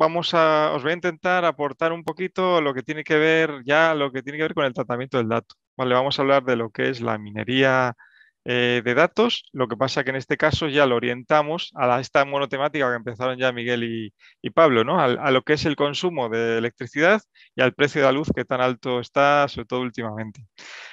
vamos a, os voy a intentar aportar un poquito lo que tiene que ver ya, lo que tiene que ver con el tratamiento del dato. vamos a hablar de lo que es la minería eh, de datos, lo que pasa que en este caso ya lo orientamos a la, esta monotemática que empezaron ya Miguel y, Pablo, ¿no? A, lo que es el consumo de electricidad y al precio de la luz que tan alto está, sobre todo últimamente.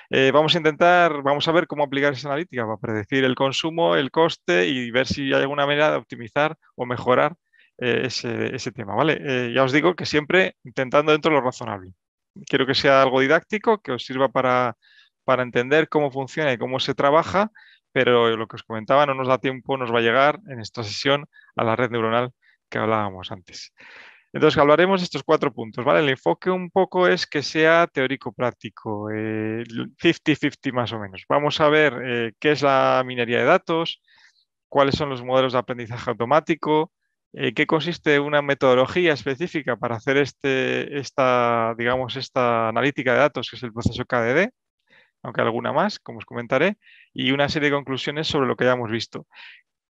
Eh, vamos a intentar, vamos a ver cómo aplicar esa analítica para predecir el consumo, el coste y ver si hay alguna manera de optimizar o mejorar eh, ese, tema, ¿vale? Eh, ya os digo que siempre intentando dentro de lo razonable. Quiero que sea algo didáctico, que os sirva para, para entender cómo funciona y cómo se trabaja, pero lo que os comentaba no nos da tiempo, nos va a llegar en esta sesión a la red neuronal que hablábamos antes. Entonces hablaremos de estos cuatro puntos, ¿vale? El enfoque un poco es que sea teórico-práctico, 50-50 eh, más o menos. Vamos a ver qué es la minería de datos, cuáles son los modelos de aprendizaje automático, eh, ¿Qué consiste una metodología específica para hacer este, esta, digamos, esta analítica de datos, que es el proceso KDD? aunque alguna más, como os comentaré, y una serie de conclusiones sobre lo que ya hemos visto.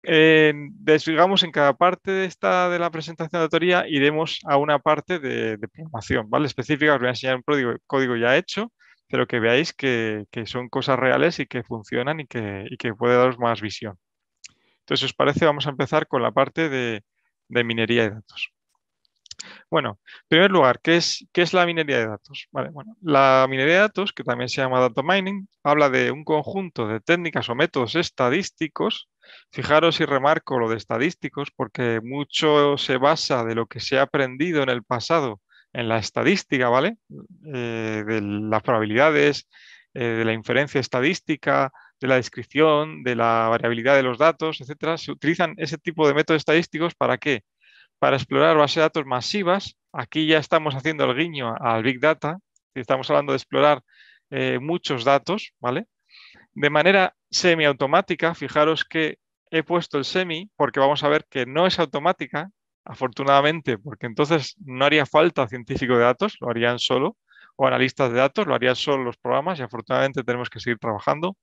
desligamos en cada parte de, esta, de la presentación de teoría, iremos a una parte de, programación ¿vale? específica, os voy a enseñar un código, ya hecho, pero que veáis que, son cosas reales y que funcionan y que, y que puede daros más visión. Entonces, si os parece, vamos a empezar con la parte de, de minería de datos. Bueno, en primer lugar, ¿qué es, qué es la minería de datos? la minería de datos, que también se llama data mining, habla de un conjunto de técnicas o métodos estadísticos. Fijaros y remarco lo de estadísticos porque mucho se basa de lo que se ha aprendido en el pasado en la estadística, ¿vale? Eh, de las probabilidades, eh, de la inferencia estadística, de la descripción, de la variabilidad de los datos, etcétera, se utilizan ese tipo de métodos estadísticos para qué? Para explorar bases de datos masivas. Aquí ya estamos haciendo el guiño al Big Data, estamos hablando de explorar eh, muchos datos, ¿vale? De manera semiautomática, fijaros que he puesto el semi porque vamos a ver que no es automática, afortunadamente, porque entonces no haría falta científico de datos, lo harían solo, o analistas de datos, lo harían solo los programas y afortunadamente tenemos que seguir trabajando,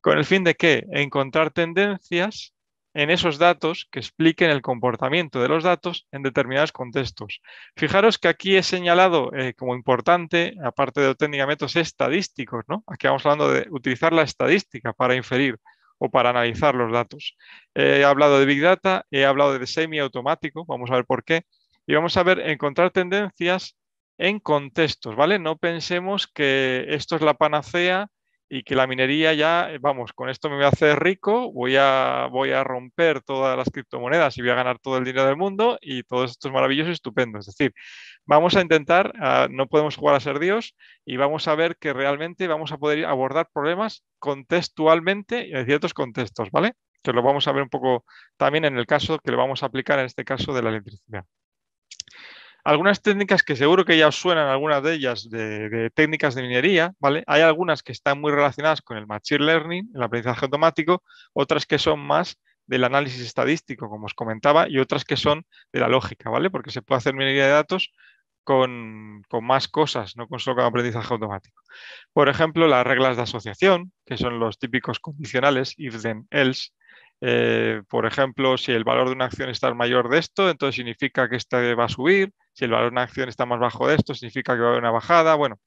con el fin de que encontrar tendencias en esos datos que expliquen el comportamiento de los datos en determinados contextos. Fijaros que aquí he señalado eh, como importante, aparte de técnica métodos estadísticos, ¿no? aquí vamos hablando de utilizar la estadística para inferir o para analizar los datos. Eh, he hablado de Big Data, he hablado de automático vamos a ver por qué, y vamos a ver encontrar tendencias en contextos, ¿vale? No pensemos que esto es la panacea y que la minería ya, eh, vamos, con esto me voy a hacer rico, voy a, voy a romper todas las criptomonedas y voy a ganar todo el dinero del mundo y todo esto es maravilloso y estupendo. Es decir, vamos a intentar, ah, no podemos jugar a ser Dios y vamos a ver que realmente vamos a poder abordar problemas contextualmente y en ciertos contextos, ¿vale? Que lo vamos a ver un poco también en el caso que le vamos a aplicar en este caso de la electricidad algunas técnicas que seguro que ya os suenan, algunas de ellas de, técnicas de minería, ¿vale? Hay algunas que están muy relacionadas con el Machine Learning, el aprendizaje automático, otras que son más del análisis estadístico, como os comentaba, y otras que son de la lógica, ¿vale? Porque se puede hacer minería de datos con, con más cosas, no con solo con aprendizaje automático. Por ejemplo, las reglas de asociación, que son los típicos condicionales, if, then, else, eh, por ejemplo, si el valor de una acción está mayor de esto, entonces significa que este va a subir si el valor de una acción está más bajo de esto, significa que va a haber una bajada, bueno,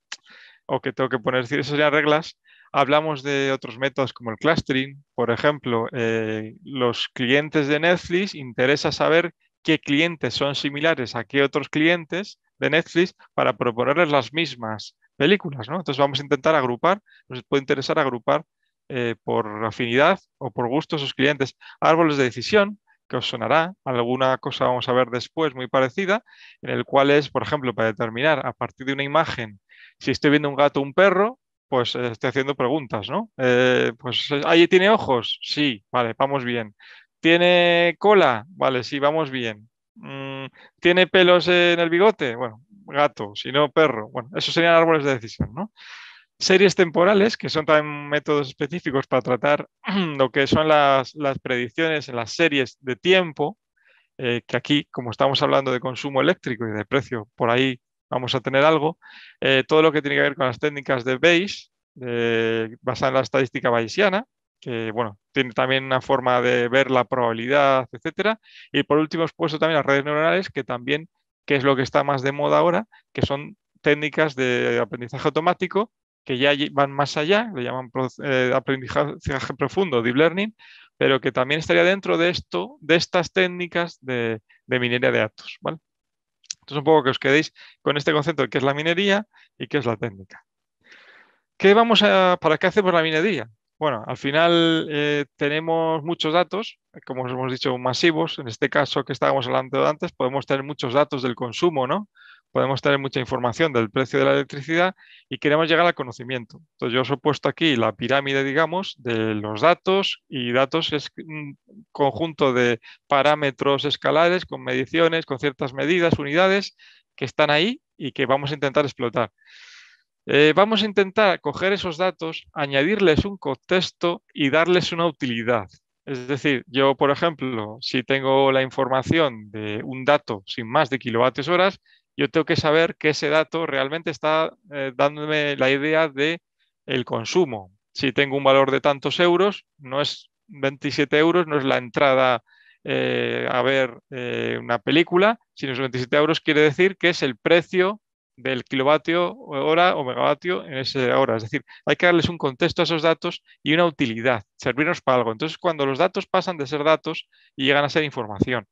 o que tengo que poner, es esas reglas. Hablamos de otros métodos como el clustering, por ejemplo, eh, los clientes de Netflix interesa saber qué clientes son similares a qué otros clientes de Netflix para proponerles las mismas películas, ¿no? Entonces vamos a intentar agrupar, nos puede interesar agrupar eh, por afinidad o por gusto a sus clientes. Árboles de decisión, que os sonará. Alguna cosa vamos a ver después muy parecida, en el cual es, por ejemplo, para determinar a partir de una imagen si estoy viendo un gato o un perro, pues eh, estoy haciendo preguntas, ¿no? Eh, pues ahí tiene ojos, sí, vale, vamos bien. ¿Tiene cola? Vale, sí, vamos bien. Mm, ¿Tiene pelos en el bigote? Bueno, gato, si no, perro. Bueno, esos serían árboles de decisión, ¿no? series temporales, que son también métodos específicos para tratar lo que son las, predicciones en las series de tiempo, eh, que aquí, como estamos hablando de consumo eléctrico y de precio, por ahí vamos a tener algo, eh, todo lo que tiene que ver con las técnicas de Bayes, basada en la estadística bayesiana, que bueno, tiene también una forma de ver la probabilidad, etc. Y por último, he puesto también las redes neuronales, que también, que es lo que está más de moda ahora, que son técnicas de aprendizaje automático que ya van más allá, le llaman eh, aprendizaje profundo, deep learning, pero que también estaría dentro de esto, de estas técnicas de, minería de datos. ¿vale? Entonces, un poco que os quedéis con este concepto de qué es la minería y qué es la técnica. ¿Qué vamos a, ¿Para qué hacemos la minería? Bueno, al final eh, tenemos muchos datos, como os hemos dicho, masivos. En este caso que estábamos hablando antes, podemos tener muchos datos del consumo, ¿no? podemos tener mucha información del precio de la electricidad y queremos llegar al conocimiento. Entonces yo os he puesto aquí la pirámide, digamos, de los datos y datos es un mm, conjunto de parámetros escalares con mediciones, con ciertas medidas, unidades que están ahí y que vamos a intentar explotar. Eh, vamos a intentar coger esos datos, añadirles un contexto y darles una utilidad. Es decir, yo, por ejemplo, si tengo la información de un dato sin más de kilovatios horas, yo tengo que saber que ese dato realmente está eh, dándome la idea de el consumo. Si tengo un valor de tantos euros, no es 27 euros, no es la entrada eh, a ver eh, una película, sino que 27 euros quiere decir que es el precio del kilovatio hora o megavatio en esa hora. Es decir, hay que darles un contexto a esos datos y una utilidad, servirnos para algo. Entonces, cuando los datos pasan de ser datos y llegan a ser información.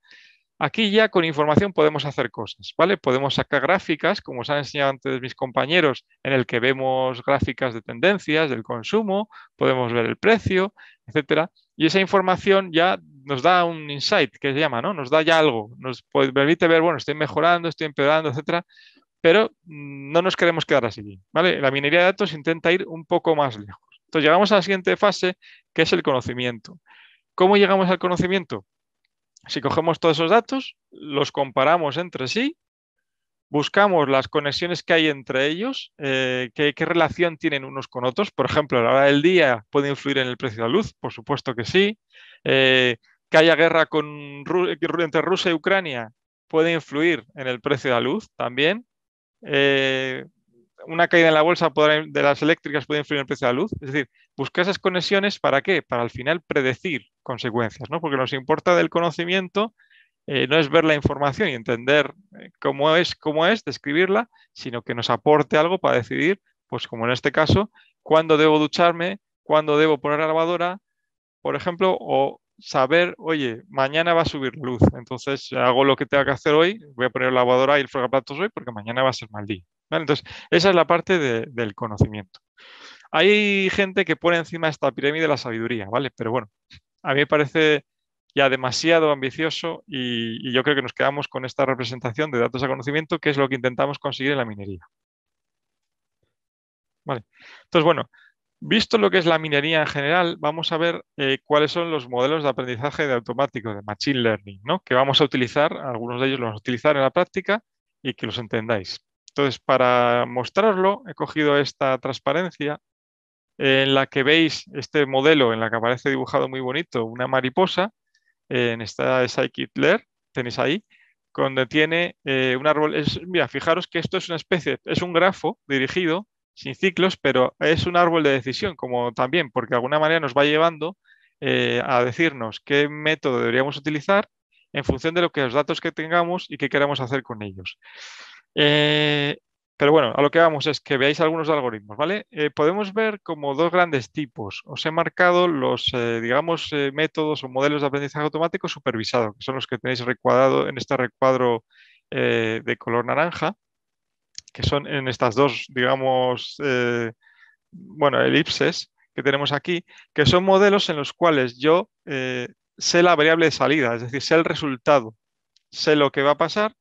Aquí ya con información podemos hacer cosas, ¿vale? Podemos sacar gráficas, como os han enseñado antes mis compañeros, en el que vemos gráficas de tendencias, del consumo, podemos ver el precio, etcétera. Y esa información ya nos da un insight, que se llama, ¿no? Nos da ya algo, nos permite ver, bueno, estoy mejorando, estoy empeorando, etcétera. Pero mm, no nos queremos quedar así, ¿vale? La minería de datos intenta ir un poco más lejos. Entonces llegamos a la siguiente fase, que es el conocimiento. ¿Cómo llegamos al conocimiento? Si cogemos todos esos datos, los comparamos entre sí, buscamos las conexiones que hay entre ellos, eh, qué, relación tienen unos con otros. Por ejemplo, la hora del día puede influir en el precio de la luz, por supuesto que sí. Eh, que haya guerra entre Rusia y Ucrania puede influir en el precio de la luz también. Eh, una caída en la bolsa de las eléctricas puede influir en el precio de la luz. Es decir, buscar esas conexiones para qué? Para al final predecir consecuencias, ¿no? Porque nos importa del conocimiento eh, no es ver la información y entender eh, cómo es, cómo es, describirla, sino que nos aporte algo para decidir, pues como en este caso, cuándo debo ducharme, cuándo debo poner la lavadora, por ejemplo, o saber, oye, mañana va a subir luz, entonces hago lo que tenga que hacer hoy, voy a poner la lavadora y el fregaplatos hoy porque mañana va a ser mal día. Entonces, esa es la parte del conocimiento. Hay gente que pone encima esta pirámide de la sabiduría, ¿vale? Pero bueno, a mí me parece ya demasiado ambicioso y, yo creo que nos quedamos con esta representación de datos a conocimiento, que es lo que intentamos conseguir en la minería. Entonces, bueno, visto lo que es la minería en general, vamos a ver eh, cuáles son los modelos de aprendizaje de automático, de machine learning, ¿no? que vamos a utilizar, algunos de ellos los vamos a utilizar en la práctica y que los entendáis. Entonces, para mostrarlo, he cogido esta transparencia en la que veis este modelo en la que aparece dibujado muy bonito una mariposa, en esta Scikit-Learn, tenéis ahí, donde tiene eh, un árbol. Es, mira, fijaros que esto es una especie, es un grafo dirigido, sin ciclos, pero es un árbol de decisión, como también, porque de alguna manera nos va llevando eh, a decirnos qué método deberíamos utilizar en función de los datos que tengamos y qué queremos hacer con ellos. Eh, pero bueno, a lo que vamos es que veáis algunos algoritmos, ¿vale? Eh, podemos ver como dos grandes tipos. Os he marcado los, eh, digamos, métodos o modelos de aprendizaje automático supervisado, que son los que tenéis recuadrado en este recuadro de color naranja, que son en estas dos, digamos, bueno, elipses que tenemos aquí, que son modelos en los cuales yo sé la variable de salida, es decir, sé el resultado, sé lo que va a pasar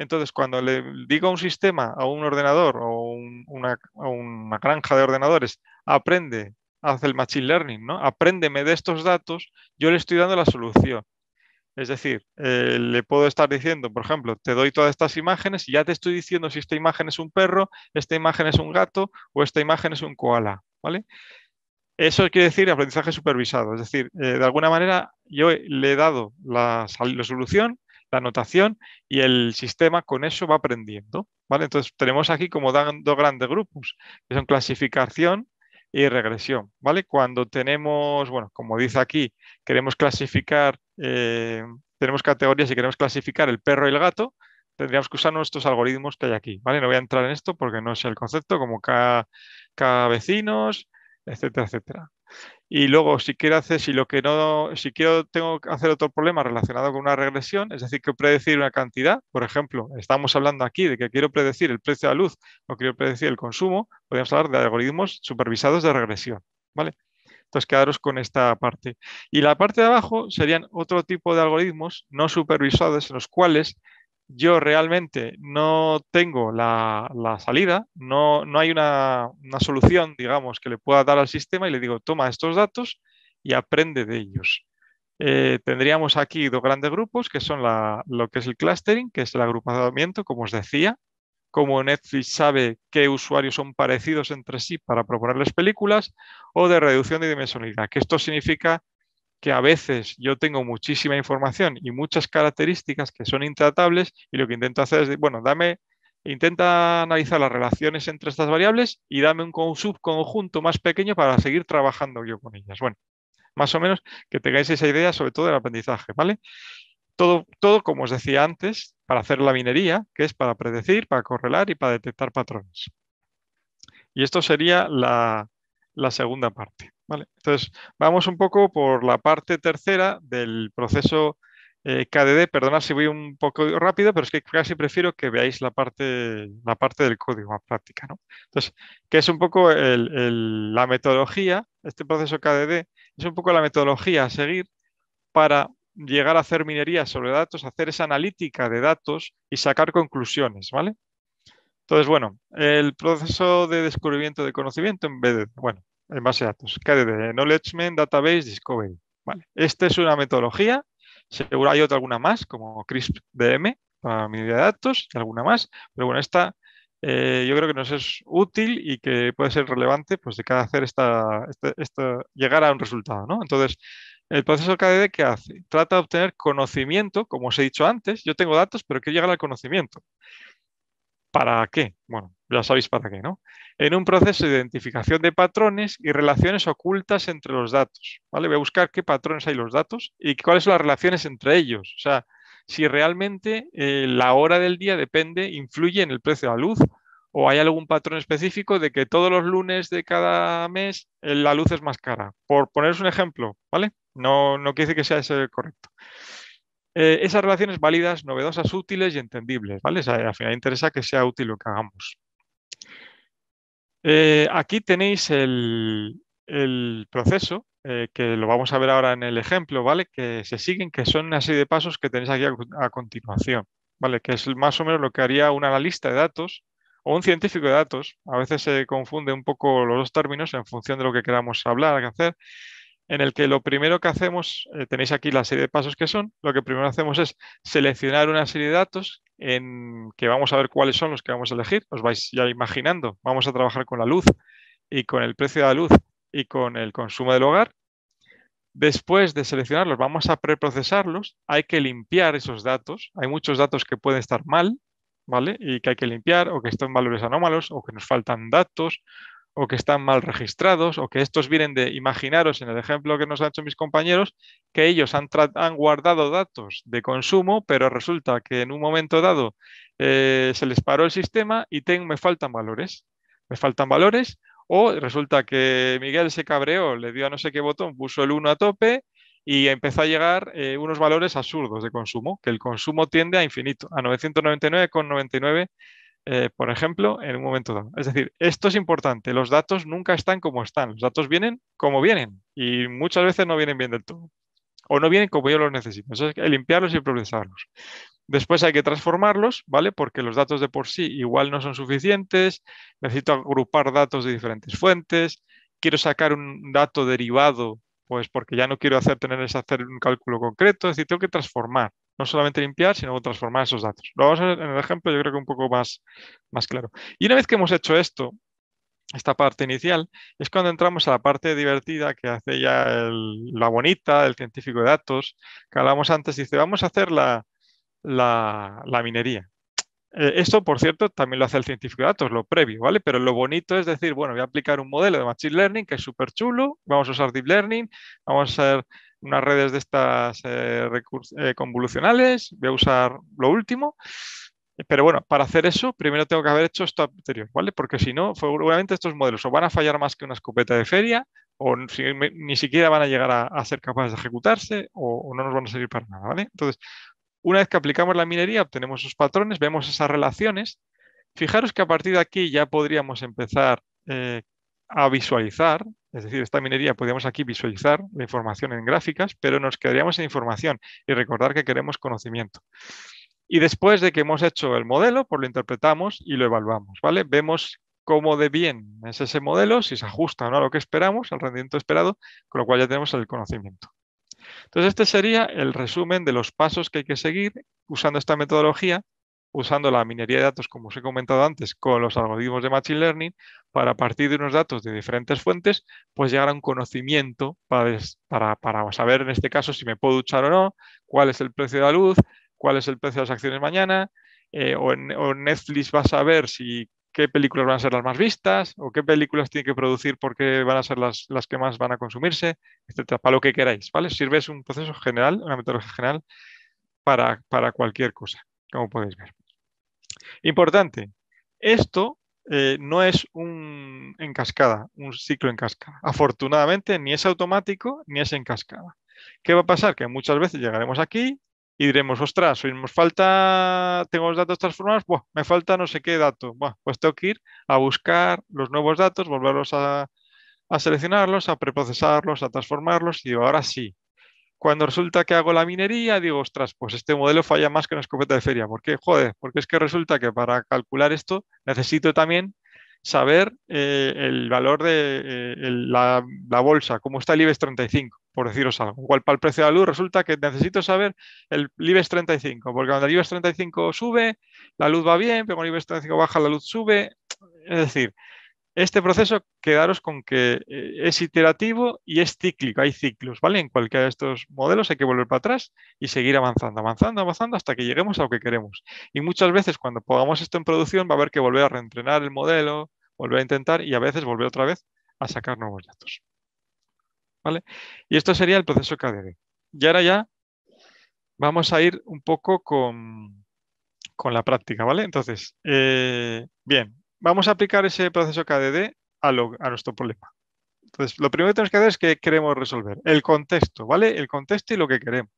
entonces, cuando le digo a un sistema, a un ordenador o una, a una granja de ordenadores, aprende, hace el machine learning, ¿no? Apréndeme de estos datos, yo le estoy dando la solución. Es decir, eh, le puedo estar diciendo, por ejemplo, te doy todas estas imágenes y ya te estoy diciendo si esta imagen es un perro, esta imagen es un gato o esta imagen es un koala, ¿vale? Eso quiere decir aprendizaje supervisado, es decir, eh, de alguna manera yo le he dado la solución la notación y el sistema con eso va aprendiendo. Entonces tenemos aquí como dos grandes grupos, que son clasificación y regresión. ¿vale? Cuando tenemos, bueno, como dice aquí, queremos clasificar, eh, tenemos categorías y queremos clasificar el perro y el gato, tendríamos que usar nuestros algoritmos que hay aquí. ¿vale? No voy a entrar en esto porque no es el concepto, como K vecinos, etcétera, etcétera. Y luego, si quiero hacer, si lo que no, si quiero, tengo que hacer otro problema relacionado con una regresión, es decir, que predecir una cantidad, por ejemplo, estamos hablando aquí de que quiero predecir el precio de la luz o quiero predecir el consumo, podemos hablar de algoritmos supervisados de regresión, ¿vale? Entonces, quedaros con esta parte. Y la parte de abajo serían otro tipo de algoritmos no supervisados en los cuales yo realmente no tengo la, salida, no, no hay una, solución, digamos, que le pueda dar al sistema y le digo, toma estos datos y aprende de ellos. Eh, tendríamos aquí dos grandes grupos, que son lo que es el clustering, que es el agrupamiento, como os decía, como Netflix sabe qué usuarios son parecidos entre sí para proponerles películas, o de reducción de dimensionalidad, que esto significa que a veces yo tengo muchísima información y muchas características que son intratables y lo que intento hacer es, bueno, dame, intenta analizar las relaciones entre estas variables y dame un subconjunto más pequeño para seguir trabajando yo con ellas. Bueno, más o menos que tengáis esa idea sobre todo del aprendizaje, ¿vale? Todo, todo como os decía antes, para hacer la minería, que es para predecir, para correlar y para detectar patrones. Y esto sería la, la segunda parte. ¿vale? Entonces, vamos un poco por la parte tercera del proceso eh, KDD. Perdona si voy un poco rápido, pero es que casi prefiero que veáis la parte, la parte del código más práctica. ¿no? Entonces, que es un poco la metodología, este proceso KDD es un poco la metodología a seguir para llegar a hacer minería sobre datos, hacer esa analítica de datos y sacar conclusiones, ¿vale? Entonces, bueno, el proceso de descubrimiento de conocimiento en vez de, bueno, en base a datos, KDD, Knowledge Database Discovery. esta es una metodología, seguro hay otra alguna más, como CRISP-DM, para minería de datos, y alguna más, pero bueno, esta eh, yo creo que nos es útil y que puede ser relevante pues, de cada hacer esta, este, este, llegar a un resultado. Entonces, el proceso KDD, ¿qué hace? Trata de obtener conocimiento, como os he dicho antes, yo tengo datos, pero quiero llegar al conocimiento. ¿Para qué? Bueno, ya sabéis para qué, ¿no? En un proceso de identificación de patrones y relaciones ocultas entre los datos, ¿vale? Voy a buscar qué patrones hay los datos y cuáles son las relaciones entre ellos. O sea, si realmente eh, la hora del día depende, influye en el precio de la luz o hay algún patrón específico de que todos los lunes de cada mes eh, la luz es más cara. Por poneros un ejemplo, ¿vale? No, no quiere decir que sea ese correcto. Eh, esas relaciones válidas, novedosas, útiles y entendibles, ¿vale? al final interesa que sea útil lo que hagamos. Eh, aquí tenéis el, proceso, eh, que lo vamos a ver ahora en el ejemplo, ¿vale? Que se siguen, que son una serie de pasos que tenéis aquí a, continuación, ¿vale? Que es más o menos lo que haría un analista de datos o un científico de datos. A veces se confunde un poco los dos términos en función de lo que queramos hablar, hacer en el que lo primero que hacemos, eh, tenéis aquí la serie de pasos que son, lo que primero hacemos es seleccionar una serie de datos en que vamos a ver cuáles son los que vamos a elegir, os vais ya imaginando, vamos a trabajar con la luz y con el precio de la luz y con el consumo del hogar. Después de seleccionarlos, vamos a preprocesarlos, hay que limpiar esos datos, hay muchos datos que pueden estar mal, ¿vale? Y que hay que limpiar, o que están valores anómalos, o que nos faltan datos, o que están mal registrados o que estos vienen de, imaginaros en el ejemplo que nos han hecho mis compañeros, que ellos han, guardado datos de consumo, pero resulta que en un momento dado eh, se les paró el sistema y ten, me faltan valores. Me faltan valores o resulta que Miguel se cabreó, le dio a no sé qué botón, puso el 1 a tope y empezó a llegar eh, unos valores absurdos de consumo, que el consumo tiende a infinito, a 999,99 eh, por ejemplo, en un momento dado. Es decir, esto es importante, los datos nunca están como están, los datos vienen como vienen y muchas veces no vienen bien del todo o no vienen como yo los necesito. Eso hay que limpiarlos y procesarlos. Después hay que transformarlos, ¿vale? Porque los datos de por sí igual no son suficientes, necesito agrupar datos de diferentes fuentes, quiero sacar un dato derivado, pues porque ya no quiero hacer tener hacer un cálculo concreto, es decir, tengo que transformar, no solamente limpiar, sino transformar esos datos. Lo vamos a ver en el ejemplo, yo creo que un poco más, más claro. Y una vez que hemos hecho esto, esta parte inicial, es cuando entramos a la parte divertida que hace ya la bonita, el científico de datos, que hablábamos antes, dice, vamos a hacer la, minería. Eh, esto, por cierto, también lo hace el científico de datos, lo previo, ¿vale? Pero lo bonito es decir, bueno, voy a aplicar un modelo de Machine Learning que es súper chulo, vamos a usar Deep Learning, vamos a hacer unas redes de estas eh, eh, convolucionales, voy a usar lo último. Pero bueno, para hacer eso, primero tengo que haber hecho esto anterior, ¿vale? Porque si no, seguramente estos modelos o van a fallar más que una escopeta de feria, o ni siquiera van a llegar a, ser capaces de ejecutarse, o, no nos van a servir para nada, ¿vale? Entonces, una vez que aplicamos la minería, obtenemos esos patrones, vemos esas relaciones. Fijaros que a partir de aquí ya podríamos empezar eh, a visualizar, es decir, esta minería podríamos aquí visualizar la información en gráficas, pero nos quedaríamos en información y recordar que queremos conocimiento. Y después de que hemos hecho el modelo, pues lo interpretamos y lo evaluamos, ¿vale? Vemos cómo de bien es ese modelo, si se ajusta o no a lo que esperamos, al rendimiento esperado, con lo cual ya tenemos el conocimiento. Entonces, este sería el resumen de los pasos que hay que seguir usando esta metodología usando la minería de datos, como os he comentado antes, con los algoritmos de Machine Learning, para partir de unos datos de diferentes fuentes, pues llegar a un conocimiento para, para, saber, en este caso, si me puedo duchar o no, cuál es el precio de la luz, cuál es el precio de las acciones mañana, eh, o, en, Netflix va a saber si qué películas van a ser las más vistas, o qué películas tiene que producir porque van a ser las, que más van a consumirse, etcétera, para lo que queráis, ¿vale? Sirve es un proceso general, una metodología general para cualquier cosa como podéis ver. Importante, esto eh, no es un en cascada, un ciclo en cascada. Afortunadamente, ni es automático ni es en cascada. ¿Qué va a pasar? Que muchas veces llegaremos aquí y diremos, ostras, hoy nos falta, tengo los datos transformados, me falta no sé qué dato. pues tengo que ir a buscar los nuevos datos, volverlos a, seleccionarlos, a preprocesarlos, a transformarlos y ahora sí, cuando resulta que hago la minería, digo, ostras, pues este modelo falla más que una escopeta de feria. ¿Por qué? Joder, porque es que resulta que para calcular esto necesito también saber eh, el valor de eh, la, bolsa, cómo está el IBEX 35, por deciros algo. Igual para el precio de la luz resulta que necesito saber el IBEX 35, porque cuando el IBEX 35 sube, la luz va bien, pero cuando el IBEX 35 baja, la luz sube. Es decir, este proceso, quedaros con que eh, es iterativo y es cíclico, hay ciclos, ¿vale? En cualquiera de estos modelos hay que volver para atrás y seguir avanzando, avanzando, avanzando hasta que lleguemos a lo que queremos. Y muchas veces cuando pongamos esto en producción va a haber que volver a reentrenar el modelo, volver a intentar y a veces volver otra vez a sacar nuevos datos. ¿Vale? Y esto sería el proceso KDD. Y ahora ya vamos a ir un poco con, la práctica, ¿vale? Entonces, eh, bien, vamos a aplicar ese proceso KDD a, a nuestro problema. Entonces, lo primero que tenemos que hacer es que queremos resolver el contexto, ¿vale? El contexto y lo que queremos.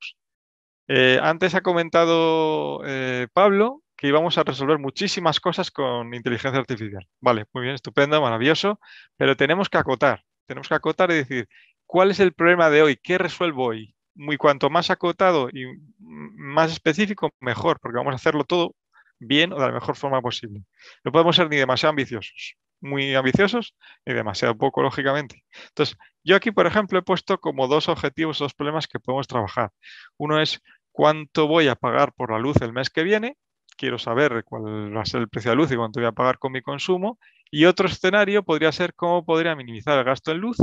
Eh, antes ha comentado eh, Pablo que íbamos a resolver muchísimas cosas con inteligencia artificial. Vale, muy bien, estupendo, maravilloso, pero tenemos que acotar, tenemos que acotar y decir, ¿cuál es el problema de hoy? ¿Qué resuelvo hoy? Muy cuanto más acotado y más específico, mejor, porque vamos a hacerlo todo bien o de la mejor forma posible. No podemos ser ni demasiado ambiciosos, muy ambiciosos, ni demasiado poco, lógicamente. Entonces, yo aquí, por ejemplo, he puesto como dos objetivos, dos problemas que podemos trabajar. Uno es cuánto voy a pagar por la luz el mes que viene. Quiero saber cuál va a ser el precio de la luz y cuánto voy a pagar con mi consumo. Y otro escenario podría ser cómo podría minimizar el gasto en luz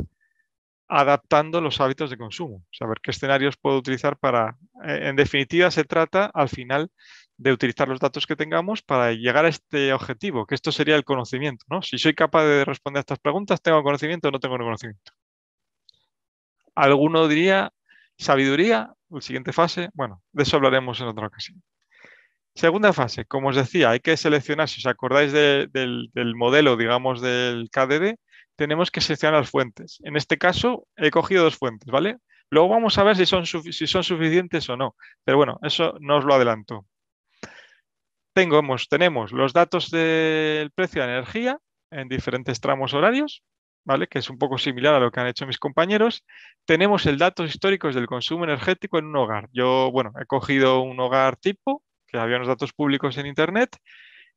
adaptando los hábitos de consumo, saber qué escenarios puedo utilizar para, eh, en definitiva, se trata al final de utilizar los datos que tengamos para llegar a este objetivo, que esto sería el conocimiento. ¿no? Si soy capaz de responder a estas preguntas, ¿tengo conocimiento o no tengo conocimiento? Alguno diría sabiduría, la siguiente fase, bueno, de eso hablaremos en otra ocasión. Segunda fase, como os decía, hay que seleccionar, si os acordáis del, modelo, digamos, del KDD, tenemos que seleccionar las fuentes. En este caso, he cogido dos fuentes, ¿vale? Luego vamos a ver si son, si son suficientes o no, pero bueno, eso no os lo adelanto tenemos los datos del precio de energía en diferentes tramos horarios, ¿vale? que es un poco similar a lo que han hecho mis compañeros. Tenemos el datos históricos del consumo energético en un hogar. Yo, bueno, he cogido un hogar tipo, que había unos datos públicos en Internet,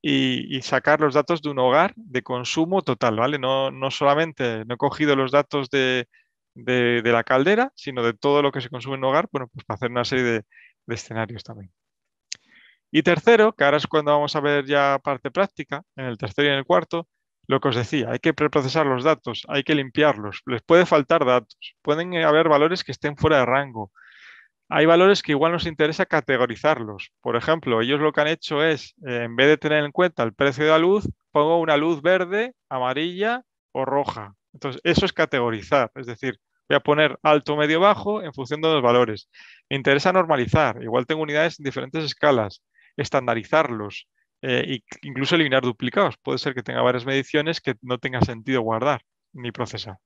y, sacar los datos de un hogar de consumo total, ¿vale? No, solamente no he cogido los datos de, la caldera, sino de todo lo que se consume en un hogar, bueno, pues para hacer una serie de escenarios también. Y tercero, que ahora es cuando vamos a ver ya parte práctica, en el tercero y en el cuarto, lo que os decía, hay que preprocesar los datos, hay que limpiarlos, les puede faltar datos, pueden eh, haber valores que estén fuera de rango, hay valores que igual nos interesa categorizarlos. Por ejemplo, ellos lo que han hecho es, eh, en vez de tener en cuenta el precio de la luz, pongo una luz verde, amarilla o roja. Entonces, eso es categorizar, es decir, voy a poner alto, medio, bajo en función de los valores. Me interesa normalizar, igual tengo unidades en diferentes escalas estandarizarlos e incluso eliminar duplicados. Puede ser que tenga varias mediciones que no tenga sentido guardar ni procesar.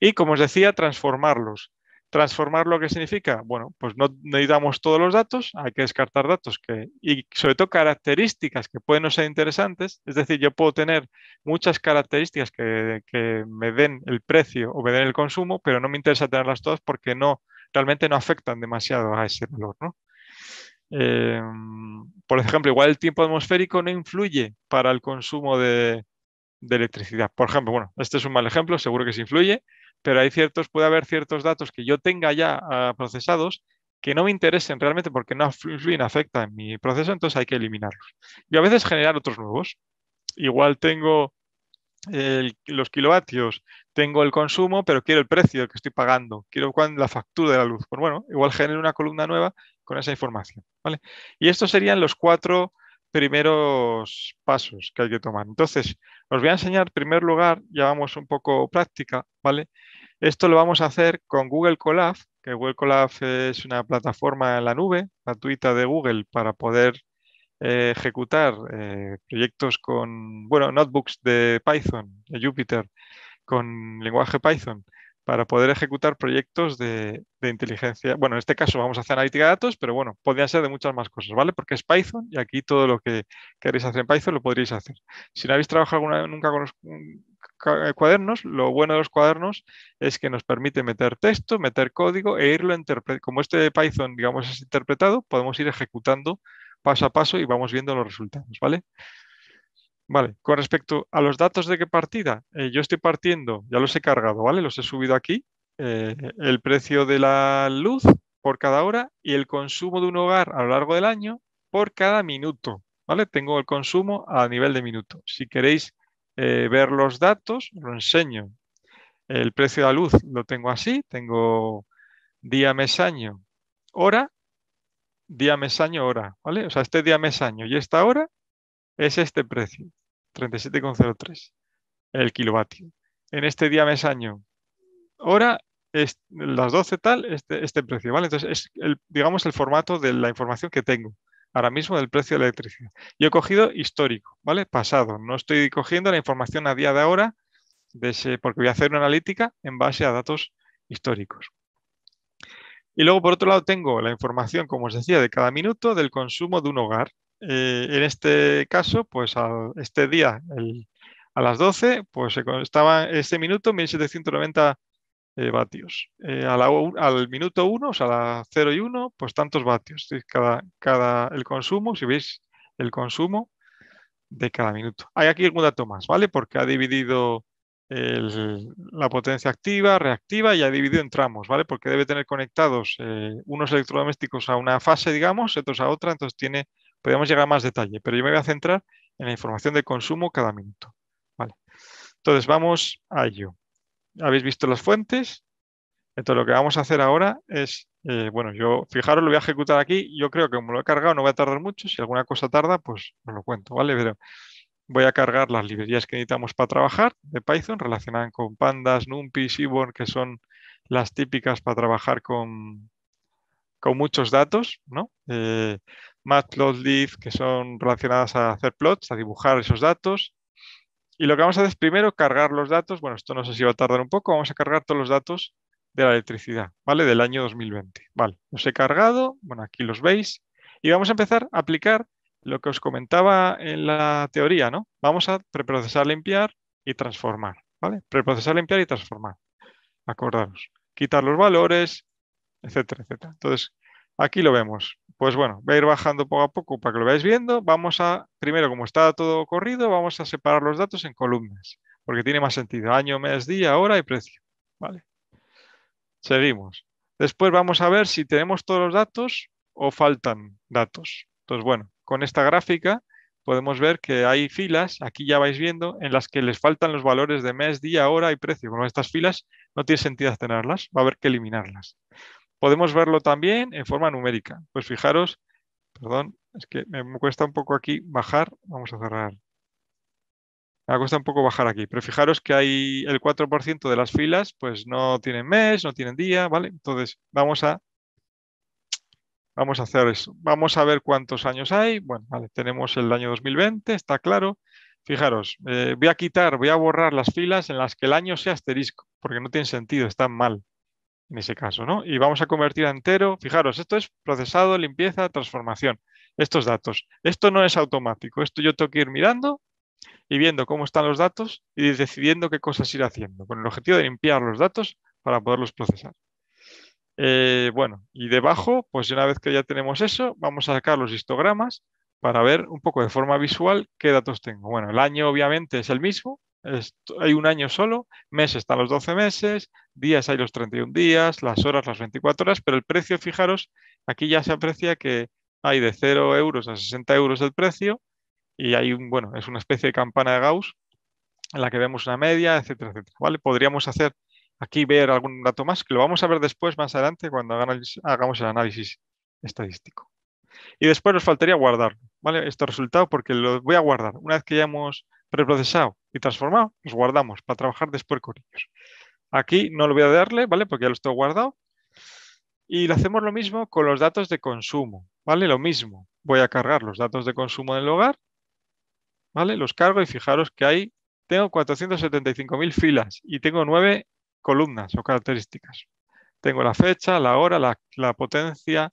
Y como os decía, transformarlos. ¿Transformar lo que significa? Bueno, pues no necesitamos todos los datos, hay que descartar datos que, y sobre todo características que pueden no ser interesantes. Es decir, yo puedo tener muchas características que, que me den el precio o me den el consumo, pero no me interesa tenerlas todas porque no, realmente no afectan demasiado a ese valor. ¿no? Em, por ejemplo, igual el tiempo atmosférico no influye para el consumo de, electricidad. Por ejemplo, bueno, este es un mal ejemplo, seguro que se influye, pero hay ciertos, puede haber ciertos datos que yo tenga ya ah, procesados que no me interesen realmente porque no influyen, afecta en mi proceso, entonces hay que eliminarlos. Y a veces generar otros nuevos. Igual tengo los kilovatios, tengo el consumo, pero quiero el precio que estoy pagando, quiero la factura de la luz. Pues bueno, igual genero una columna nueva con esa información. ¿vale? Y estos serían los cuatro primeros pasos que hay que tomar. Entonces, os voy a enseñar, en primer lugar, llevamos vamos un poco práctica, ¿vale? Esto lo vamos a hacer con Google Colab, que Google Colab es una plataforma en la nube gratuita de Google para poder eh, ejecutar eh, proyectos con, bueno, notebooks de Python, de Jupyter, con lenguaje Python para poder ejecutar proyectos de, inteligencia. Bueno, en este caso vamos a hacer analítica de datos, pero bueno, podrían ser de muchas más cosas, ¿vale? Porque es Python y aquí todo lo que queréis hacer en Python lo podríais hacer. Si no habéis trabajado nunca con los mm, cuadernos, lo bueno de los cuadernos es que nos permite meter texto, meter código e irlo interpretar. Como este de Python, digamos, es interpretado, podemos ir ejecutando paso a paso y vamos viendo los resultados, ¿vale? Vale, con respecto a los datos de qué partida, eh, yo estoy partiendo, ya los he cargado, ¿vale? Los he subido aquí, eh, el precio de la luz por cada hora y el consumo de un hogar a lo largo del año por cada minuto, ¿vale? Tengo el consumo a nivel de minuto. Si queréis eh, ver los datos, lo enseño. El precio de la luz lo tengo así, tengo día, mes, año, hora, día, mes, año, hora, ¿vale? O sea, este día, mes, año y esta hora es este precio, 37,03 el kilovatio. En este día, mes, año, hora, es, las 12 tal, este, este, precio, ¿vale? Entonces es, el, digamos, el formato de la información que tengo ahora mismo del precio de la electricidad. Y he cogido histórico, ¿vale? Pasado. No estoy cogiendo la información a día de ahora, de porque voy a hacer una analítica en base a datos históricos. Y luego, por otro lado, tengo la información, como os decía, de cada minuto del consumo de un hogar. Eh, en este caso, pues este día, a las 12, pues estaba ese minuto 1790 eh, vatios. Eh, al minuto 1, o sea, a las 0 y 1, pues tantos vatios. Cada, cada, el consumo, si veis el consumo de cada minuto. Hay aquí algún dato más, ¿vale? Porque ha dividido la potencia activa, reactiva y ha dividido en tramos, ¿vale? Porque debe tener conectados unos electrodomésticos a una fase, digamos, otros a otra, entonces tiene Podríamos llegar a más detalle, pero yo me voy a centrar en la información de consumo cada minuto. Vale. Entonces vamos a ello. Habéis visto las fuentes. Entonces lo que vamos a hacer ahora es, eh, bueno, yo fijaros, lo voy a ejecutar aquí. Yo creo que como lo he cargado no voy a tardar mucho. Si alguna cosa tarda, pues os lo cuento, ¿vale? Pero voy a cargar las librerías que necesitamos para trabajar de Python relacionadas con pandas, NumPy, Seaborn, que son las típicas para trabajar con, con muchos datos, ¿no? Eh, matplotlib que son relacionadas a hacer plots, a dibujar esos datos. Y lo que vamos a hacer es primero cargar los datos. Bueno, esto no sé si va a tardar un poco. Vamos a cargar todos los datos de la electricidad, ¿vale? Del año 2020. Vale, los he cargado. Bueno, aquí los veis. Y vamos a empezar a aplicar lo que os comentaba en la teoría, ¿no? Vamos a preprocesar, limpiar y transformar, ¿vale? Preprocesar, limpiar y transformar. Acordaros. Quitar los valores, etcétera, etcétera. Entonces, aquí lo vemos. Pues bueno, voy a ir bajando poco a poco para que lo veáis viendo. Vamos a, primero, como está todo corrido, vamos a separar los datos en columnas, porque tiene más sentido. Año, mes, día, hora y precio. Vale. Seguimos. Después vamos a ver si tenemos todos los datos o faltan datos. Entonces, bueno, con esta gráfica podemos ver que hay filas, aquí ya vais viendo, en las que les faltan los valores de mes, día, hora y precio. Bueno, estas filas no tiene sentido tenerlas, va a haber que eliminarlas. Podemos verlo también en forma numérica. Pues fijaros, perdón, es que me cuesta un poco aquí bajar, vamos a cerrar. Me cuesta un poco bajar aquí, pero fijaros que hay el 4% de las filas, pues no tienen mes, no tienen día, ¿vale? Entonces vamos a, vamos a hacer eso. Vamos a ver cuántos años hay. Bueno, tenemos el año 2020, está claro. Fijaros, eh, voy a quitar, voy a borrar las filas en las que el año sea asterisco, porque no tiene sentido, están mal en ese caso, ¿no? Y vamos a convertir a entero. Fijaros, esto es procesado, limpieza, transformación. Estos datos. Esto no es automático. Esto yo tengo que ir mirando y viendo cómo están los datos y decidiendo qué cosas ir haciendo, con el objetivo de limpiar los datos para poderlos procesar. Eh, bueno, y debajo, pues una vez que ya tenemos eso, vamos a sacar los histogramas para ver un poco de forma visual qué datos tengo. Bueno, el año obviamente es el mismo, hay un año solo, meses están los 12 meses, días hay los 31 días, las horas las 24 horas, pero el precio, fijaros, aquí ya se aprecia que hay de 0 euros a 60 euros el precio y hay un, bueno, es una especie de campana de Gauss en la que vemos una media, etcétera, etcétera, ¿vale? Podríamos hacer aquí ver algún dato más, que lo vamos a ver después, más adelante, cuando hagamos el análisis estadístico. Y después nos faltaría guardar, ¿vale? Este resultado porque lo voy a guardar. Una vez que ya hemos preprocesado y transformado, los guardamos para trabajar después con ellos. Aquí no lo voy a darle, ¿vale? Porque ya lo estoy guardado. Y le hacemos lo mismo con los datos de consumo, ¿vale? Lo mismo. Voy a cargar los datos de consumo del hogar, ¿vale? Los cargo y fijaros que hay, tengo 475.000 filas y tengo nueve columnas o características. Tengo la fecha, la hora, la potencia,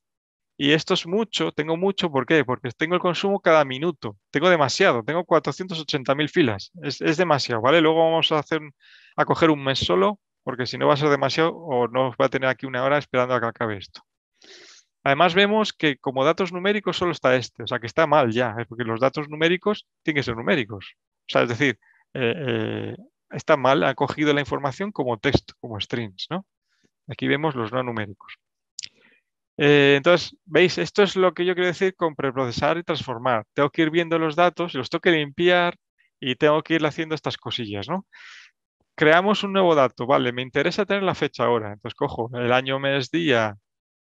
y esto es mucho, tengo mucho, ¿por qué? Porque tengo el consumo cada minuto, tengo demasiado, tengo 480.000 filas, es, demasiado, ¿vale? Luego vamos a, hacer, a coger un mes solo, porque si no va a ser demasiado o no va a tener aquí una hora esperando a que acabe esto. Además vemos que como datos numéricos solo está este, o sea que está mal ya, Es ¿eh? porque los datos numéricos tienen que ser numéricos. O sea, es decir, eh, eh, está mal, ha cogido la información como texto, como strings, ¿no? Aquí vemos los no numéricos. Eh, entonces, veis, esto es lo que yo quiero decir con preprocesar y transformar. Tengo que ir viendo los datos, los tengo que limpiar y tengo que ir haciendo estas cosillas, ¿no? Creamos un nuevo dato, vale, me interesa tener la fecha ahora, entonces cojo el año, mes, día,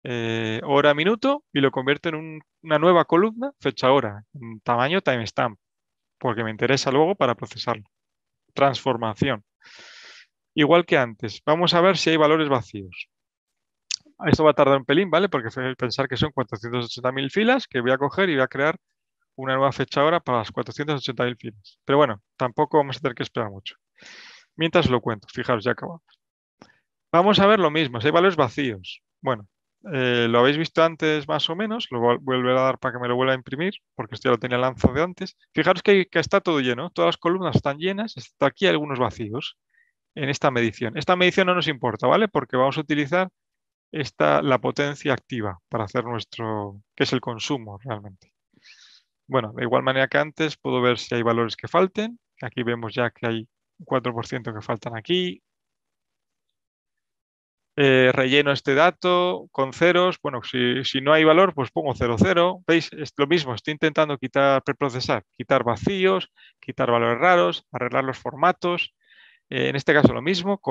eh, hora, minuto y lo convierto en una nueva columna, fecha, hora, tamaño timestamp, porque me interesa luego para procesarlo. Transformación. Igual que antes, vamos a ver si hay valores vacíos. Esto va a tardar un pelín, ¿vale? Porque pensar que son 480.000 filas que voy a coger y voy a crear una nueva fecha ahora para las 480.000 filas. Pero bueno, tampoco vamos a tener que esperar mucho. Mientras lo cuento, fijaros, ya acabamos. Vamos a ver lo mismo, si hay valores vacíos. Bueno, eh, lo habéis visto antes más o menos, lo voy a dar para que me lo vuelva a imprimir, porque esto ya lo tenía lanzado de antes. Fijaros que, que está todo lleno, todas las columnas están llenas, hasta aquí hay algunos vacíos en esta medición. Esta medición no nos importa, ¿vale? Porque vamos a utilizar está la potencia activa para hacer nuestro, que es el consumo realmente. Bueno, de igual manera que antes, puedo ver si hay valores que falten. Aquí vemos ya que hay 4% que faltan aquí. Eh, relleno este dato con ceros. Bueno, si, si no hay valor, pues pongo 0, 0. ¿Veis? Es lo mismo, estoy intentando quitar, preprocesar, quitar vacíos, quitar valores raros, arreglar los formatos. Eh, en este caso lo mismo,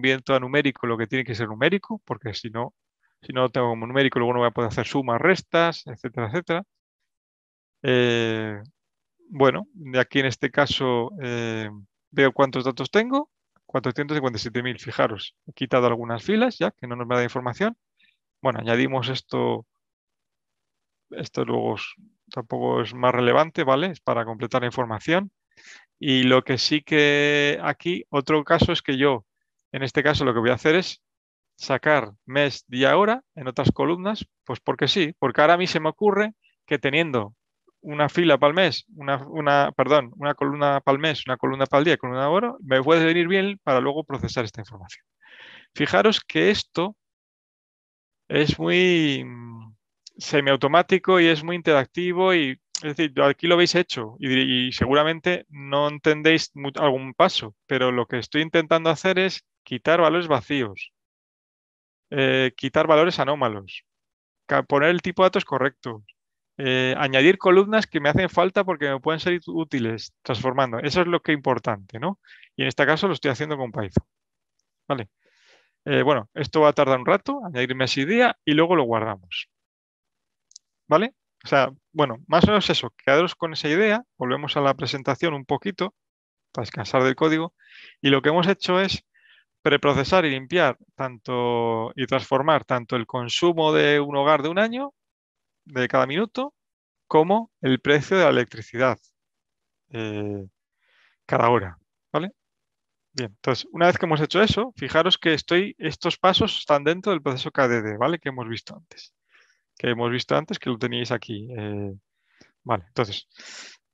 viento a numérico lo que tiene que ser numérico, porque si no, si no lo tengo como numérico, luego no voy a poder hacer sumas, restas, etcétera, etcétera. Eh, bueno, aquí en este caso eh, veo cuántos datos tengo, 457.000, fijaros, he quitado algunas filas ya, que no nos me da información. Bueno, añadimos esto, esto luego tampoco es más relevante, ¿vale? Es para completar la información. Y lo que sí que aquí, otro caso es que yo, en este caso, lo que voy a hacer es sacar mes, día, hora en otras columnas, pues porque sí, porque ahora a mí se me ocurre que teniendo una fila para el mes, una, perdón, una columna para el mes, una columna para el día columna hora, me puede venir bien para luego procesar esta información. Fijaros que esto es muy mm, semiautomático y es muy interactivo y es decir, aquí lo habéis hecho y, seguramente no entendéis algún paso, pero lo que estoy intentando hacer es quitar valores vacíos, eh, quitar valores anómalos, poner el tipo de datos correcto, eh, añadir columnas que me hacen falta porque me pueden ser útiles, transformando. Eso es lo que es importante, ¿no? Y en este caso lo estoy haciendo con Python. Vale. Eh, bueno, esto va a tardar un rato, añadirme ese día y luego lo guardamos. ¿Vale? O sea, bueno, más o menos eso, quedaros con esa idea, volvemos a la presentación un poquito para descansar del código y lo que hemos hecho es preprocesar y limpiar tanto y transformar tanto el consumo de un hogar de un año de cada minuto como el precio de la electricidad eh, cada hora, ¿vale? Bien, entonces, una vez que hemos hecho eso, fijaros que estoy, estos pasos están dentro del proceso KDD, ¿vale? Que hemos visto antes que hemos visto antes, que lo teníais aquí. Eh, vale, entonces,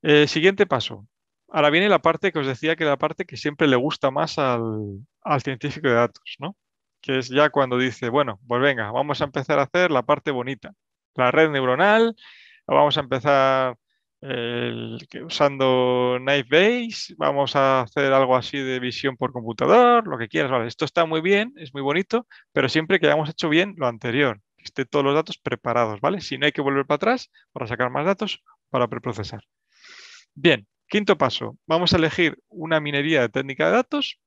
eh, siguiente paso. Ahora viene la parte que os decía que la parte que siempre le gusta más al, científico de datos, ¿no? Que es ya cuando dice, bueno, pues venga, vamos a empezar a hacer la parte bonita, la red neuronal, vamos a empezar usando Knife Base, vamos a hacer algo así de visión por computador, lo que quieras. Vale, esto está muy bien, es muy bonito, pero siempre que hayamos hecho bien lo anterior que todos los datos preparados, ¿vale? Si no hay que volver para atrás para sacar más datos para preprocesar. Bien, quinto paso, vamos a elegir una minería de técnica de datos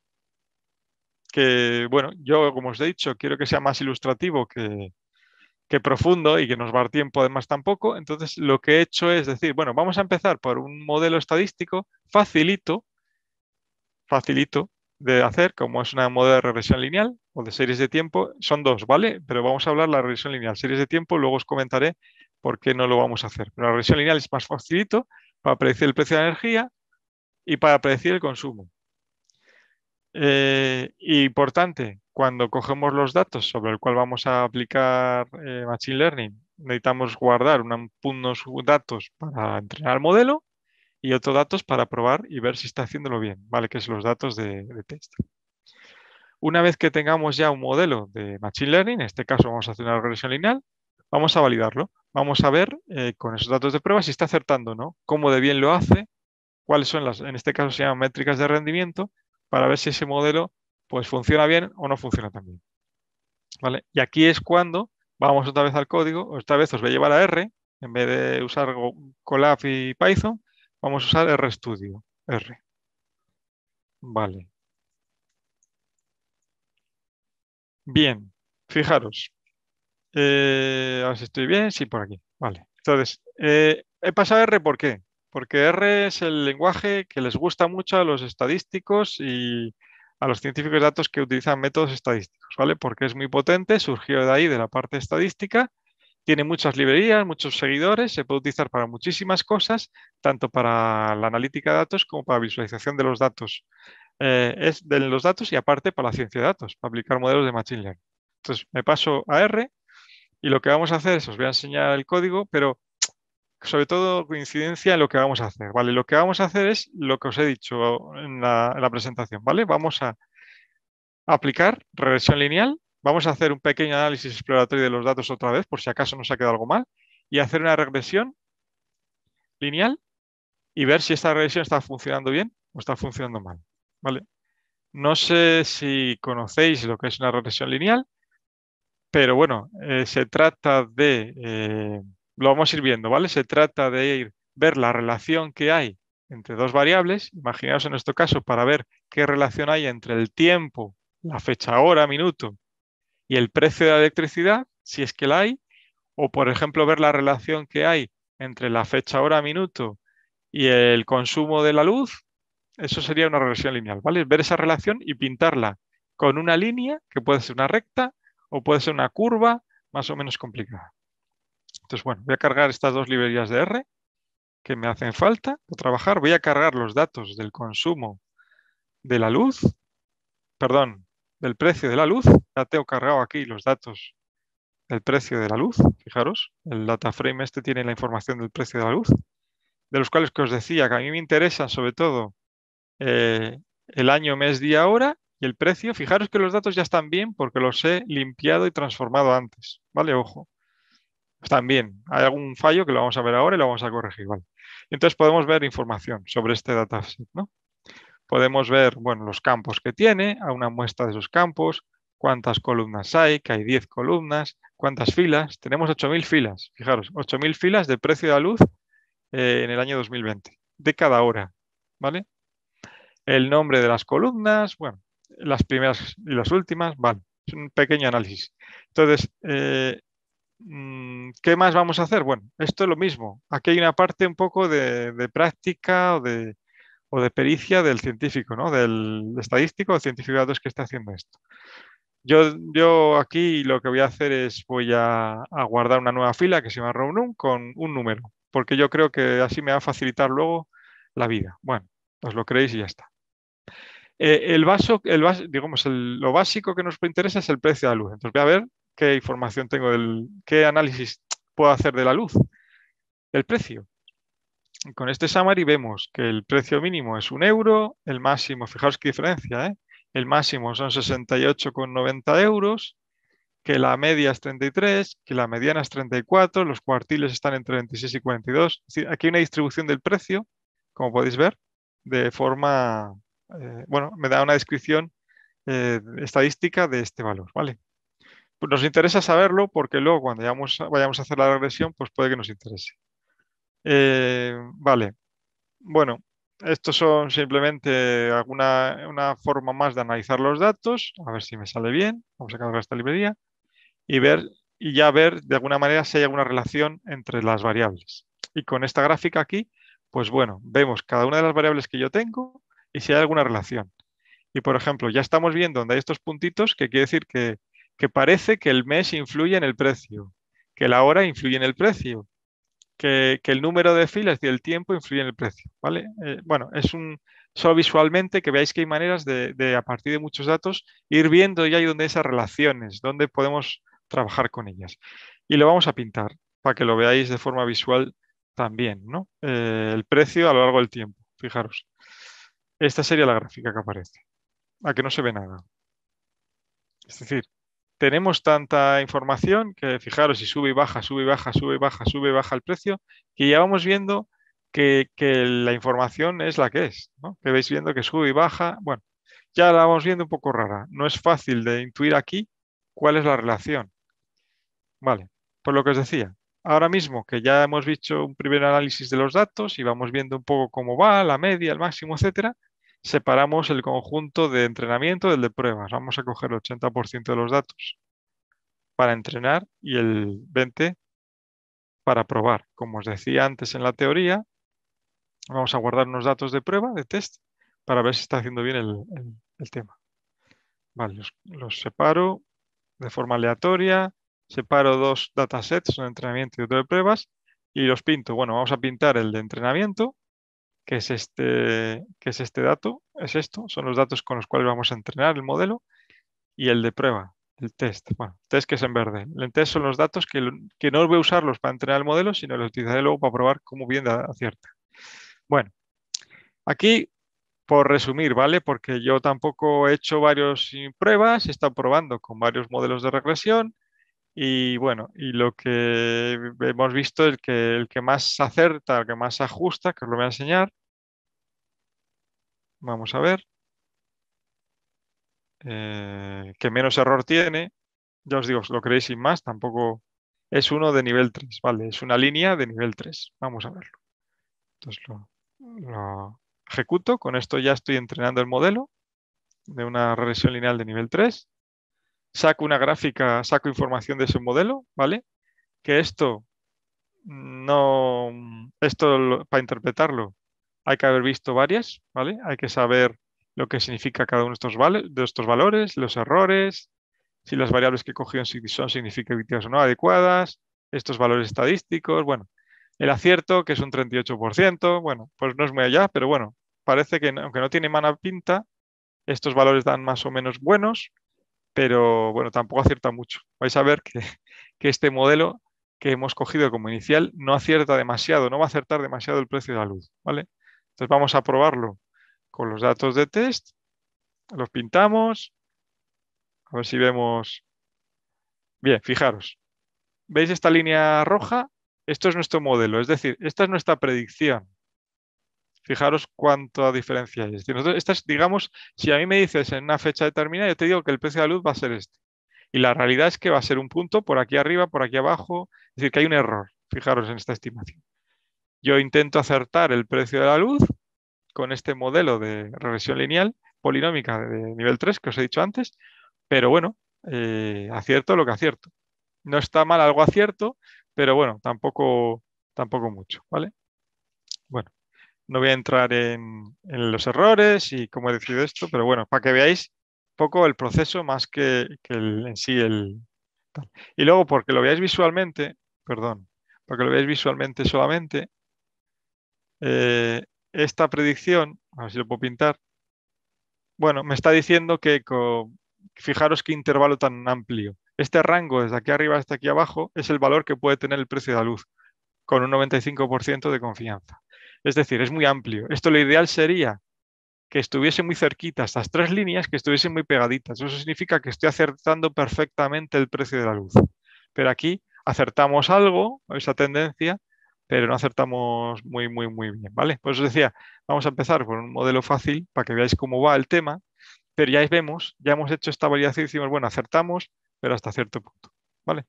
que, bueno, yo como os he dicho, quiero que sea más ilustrativo que, que profundo y que nos va a dar tiempo además tampoco. Entonces, lo que he hecho es decir, bueno, vamos a empezar por un modelo estadístico facilito, facilito, de hacer, como es una moda de regresión lineal o de series de tiempo, son dos, ¿vale? Pero vamos a hablar de la regresión lineal, series de tiempo, luego os comentaré por qué no lo vamos a hacer. Pero la regresión lineal es más facilito para predecir el precio de la energía y para predecir el consumo. importante, eh, cuando cogemos los datos sobre el cual vamos a aplicar eh, Machine Learning, necesitamos guardar unos datos para entrenar el modelo y otro datos para probar y ver si está haciéndolo bien, ¿vale? Que son los datos de, texto test. Una vez que tengamos ya un modelo de Machine Learning, en este caso vamos a hacer una regresión lineal, vamos a validarlo. Vamos a ver eh, con esos datos de prueba si está acertando o no, cómo de bien lo hace, cuáles son las, en este caso se llaman métricas de rendimiento, para ver si ese modelo pues funciona bien o no funciona tan bien. Y aquí es cuando vamos otra vez al código, esta vez os voy a llevar a R, en vez de usar Colab y Python, Vamos a usar RStudio, R. Vale. Bien, fijaros. a ver si estoy bien, sí, por aquí. Vale, entonces, eh, he pasado R, ¿por qué? Porque R es el lenguaje que les gusta mucho a los estadísticos y a los científicos de datos que utilizan métodos estadísticos, ¿vale? Porque es muy potente, surgió de ahí, de la parte estadística, tiene muchas librerías, muchos seguidores, se puede utilizar para muchísimas cosas, tanto para la analítica de datos como para visualización de los datos. Eh, es de los datos y aparte para la ciencia de datos, para aplicar modelos de Machine Learning. Entonces me paso a R y lo que vamos a hacer es, os voy a enseñar el código, pero sobre todo coincidencia en lo que vamos a hacer. ¿vale? Lo que vamos a hacer es lo que os he dicho en la, en la presentación. ¿vale? Vamos a aplicar regresión lineal Vamos a hacer un pequeño análisis exploratorio de los datos otra vez, por si acaso nos ha quedado algo mal, y hacer una regresión lineal y ver si esta regresión está funcionando bien o está funcionando mal. ¿Vale? No sé si conocéis lo que es una regresión lineal, pero bueno, eh, se trata de, eh, lo vamos a ir viendo, ¿vale? Se trata de ir, ver la relación que hay entre dos variables, imaginaos en nuestro caso para ver qué relación hay entre el tiempo, la fecha hora, minuto y el precio de la electricidad, si es que la hay, o por ejemplo ver la relación que hay entre la fecha hora minuto y el consumo de la luz, eso sería una regresión lineal, ¿vale? Ver esa relación y pintarla con una línea que puede ser una recta o puede ser una curva más o menos complicada. Entonces, bueno, voy a cargar estas dos librerías de R que me hacen falta para trabajar. Voy a cargar los datos del consumo de la luz, perdón, el precio de la luz. Ya tengo cargado aquí los datos del precio de la luz. Fijaros, el data frame este tiene la información del precio de la luz, de los cuales que os decía que a mí me interesan sobre todo eh, el año, mes, día, hora y el precio. Fijaros que los datos ya están bien porque los he limpiado y transformado antes. ¿Vale? Ojo. Están bien. Hay algún fallo que lo vamos a ver ahora y lo vamos a corregir. ¿vale? Entonces podemos ver información sobre este dataset, ¿no? podemos ver bueno, los campos que tiene, a una muestra de esos campos, cuántas columnas hay, que hay 10 columnas, cuántas filas. Tenemos 8.000 filas, fijaros, 8.000 filas de precio de la luz eh, en el año 2020, de cada hora. ¿vale? El nombre de las columnas, bueno, las primeras y las últimas, vale, es un pequeño análisis. Entonces, eh, mm, ¿qué más vamos a hacer? Bueno, esto es lo mismo. Aquí hay una parte un poco de práctica o de, o de pericia del científico, ¿no? Del estadístico del científico de datos que está haciendo esto. Yo, yo, aquí lo que voy a hacer es voy a, guardar una nueva fila que se llama num con un número, porque yo creo que así me va a facilitar luego la vida. Bueno, os lo creéis y ya está. Eh, el vaso, el digamos, lo básico que nos interesa es el precio de la luz. Entonces voy a ver qué información tengo del, qué análisis puedo hacer de la luz, El precio con este summary vemos que el precio mínimo es un euro, el máximo, fijaos qué diferencia, ¿eh? el máximo son 68,90 euros, que la media es 33, que la mediana es 34, los cuartiles están entre 26 y 42. Es decir, aquí hay una distribución del precio, como podéis ver, de forma, eh, bueno, me da una descripción eh, estadística de este valor, ¿vale? Pues nos interesa saberlo porque luego cuando vayamos a hacer la regresión, pues puede que nos interese. Eh, vale. Bueno, estos son simplemente alguna una forma más de analizar los datos. A ver si me sale bien. Vamos a cargar esta librería y ver y ya ver de alguna manera si hay alguna relación entre las variables. Y con esta gráfica aquí, pues bueno, vemos cada una de las variables que yo tengo y si hay alguna relación. Y por ejemplo, ya estamos viendo donde hay estos puntitos, que quiere decir que, que parece que el mes influye en el precio, que la hora influye en el precio, que, el número de filas y el tiempo influyen en el precio. ¿vale? Eh, bueno, es un solo visualmente que veáis que hay maneras de, a partir de muchos datos, ir viendo y hay donde esas relaciones, donde podemos trabajar con ellas. Y lo vamos a pintar para que lo veáis de forma visual también, ¿no? Eh, el precio a lo largo del tiempo, fijaros. Esta sería la gráfica que aparece, a que no se ve nada. Es decir, tenemos tanta información que fijaros, si sube y baja, sube y baja, sube y baja, sube y baja el precio, que ya vamos viendo que, la información es la que es, que veis viendo que sube y baja, bueno, ya la vamos viendo un poco rara, no es fácil de intuir aquí cuál es la relación. Vale, por lo que os decía, ahora mismo que ya hemos hecho un primer análisis de los datos y vamos viendo un poco cómo va, la media, el máximo, etcétera, separamos el conjunto de entrenamiento del de pruebas. Vamos a coger el 80% de los datos para entrenar y el 20% para probar. Como os decía antes en la teoría, vamos a guardar unos datos de prueba, de test, para ver si está haciendo bien el, tema. Vale, los, los, separo de forma aleatoria, separo dos datasets, un de entrenamiento y otro de pruebas, y los pinto. Bueno, vamos a pintar el de entrenamiento, que es este, es este dato, es esto, son los datos con los cuales vamos a entrenar el modelo y el de prueba, el test, bueno, test que es en verde. El test son los datos que, que no voy a usarlos para entrenar el modelo, sino los utilizaré luego para probar cómo bien acierta. Bueno, aquí por resumir, ¿vale? Porque yo tampoco he hecho varias mm, pruebas, he estado probando con varios modelos de regresión, y bueno, y lo que hemos visto, es que, el que más acerta, el que más ajusta, que os lo voy a enseñar. Vamos a ver. Eh, que menos error tiene. Ya os digo, lo creéis sin más, tampoco es uno de nivel 3, ¿vale? Es una línea de nivel 3. Vamos a verlo. Entonces lo ejecuto. Con esto ya estoy entrenando el modelo de una regresión lineal de nivel 3 saco una gráfica, saco información de ese modelo, ¿vale? Que esto no, esto para interpretarlo hay que haber visto varias, ¿vale? Hay que saber lo que significa cada uno de estos, de estos valores, los errores, si las variables que he cogido son significativas o no adecuadas, estos valores estadísticos, bueno, el acierto que es un 38%, bueno, pues no es muy allá, pero bueno, parece que aunque no tiene mala pinta, estos valores dan más o menos buenos, pero bueno, tampoco acierta mucho. Vais a ver que, este modelo que hemos cogido como inicial no acierta demasiado, no va a acertar demasiado el precio de la luz, ¿vale? Entonces vamos a probarlo con los datos de test, los pintamos, a ver si vemos... Bien, fijaros, ¿veis esta línea roja? Esto es nuestro modelo, es decir, esta es nuestra predicción Fijaros cuánta diferencia es. digamos, si a mí me dices en una fecha determinada, yo te digo que el precio de la luz va a ser este. Y la realidad es que va a ser un punto por aquí arriba, por aquí abajo. Es decir, que hay un error. Fijaros en esta estimación. Yo intento acertar el precio de la luz con este modelo de regresión lineal polinómica de nivel 3 que os he dicho antes, pero bueno, eh, acierto lo que acierto. No está mal algo acierto, pero bueno, tampoco, tampoco mucho, ¿vale? Bueno, no voy a entrar en, los errores y cómo he decidido esto, pero bueno, para que veáis un poco el proceso más que, en sí el... Tal. Y luego, porque lo veáis visualmente, perdón, para que lo veáis visualmente solamente, eh, esta predicción, a ver si lo puedo pintar, bueno, me está diciendo que fijaros qué intervalo tan amplio. Este rango desde aquí arriba hasta aquí abajo es el valor que puede tener el precio de la luz, con un 95% de confianza. Es decir, es muy amplio. Esto lo ideal sería que estuviese muy cerquita estas tres líneas, que estuviesen muy pegaditas. Eso significa que estoy acertando perfectamente el precio de la luz. Pero aquí acertamos algo, esa tendencia, pero no acertamos muy, muy, muy bien, ¿vale? Pues os decía, vamos a empezar con un modelo fácil para que veáis cómo va el tema, pero ya vemos, ya hemos hecho esta variación y decimos, bueno, acertamos, pero hasta cierto punto, ¿vale?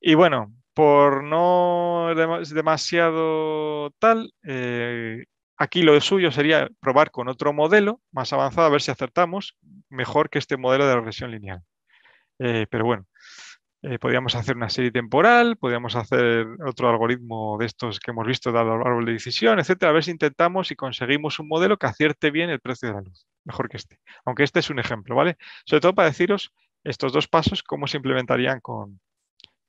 Y bueno, por no demasiado tal, eh, aquí lo suyo sería probar con otro modelo más avanzado, a ver si acertamos mejor que este modelo de regresión lineal. Eh, pero bueno, eh, podríamos hacer una serie temporal, podríamos hacer otro algoritmo de estos que hemos visto al árbol de decisión, etcétera, a ver si intentamos y conseguimos un modelo que acierte bien el precio de la luz, mejor que este. Aunque este es un ejemplo, ¿vale? Sobre todo para deciros estos dos pasos, cómo se implementarían con,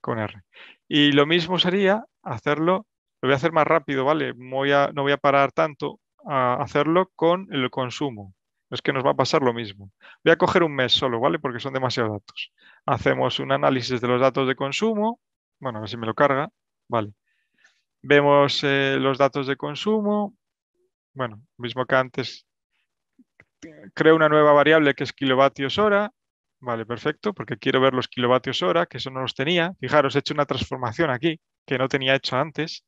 con R. Y lo mismo sería hacerlo, lo voy a hacer más rápido, ¿vale? no voy a parar tanto a hacerlo con el consumo. Es que nos va a pasar lo mismo. Voy a coger un mes solo, ¿vale? Porque son demasiados datos. Hacemos un análisis de los datos de consumo. Bueno, a ver si me lo carga. Vale. Vemos eh, los datos de consumo. Bueno, mismo que antes. Creo una nueva variable que es kilovatios hora Vale, perfecto, porque quiero ver los kilovatios hora, que eso no los tenía. Fijaros, he hecho una transformación aquí, que no tenía hecho antes.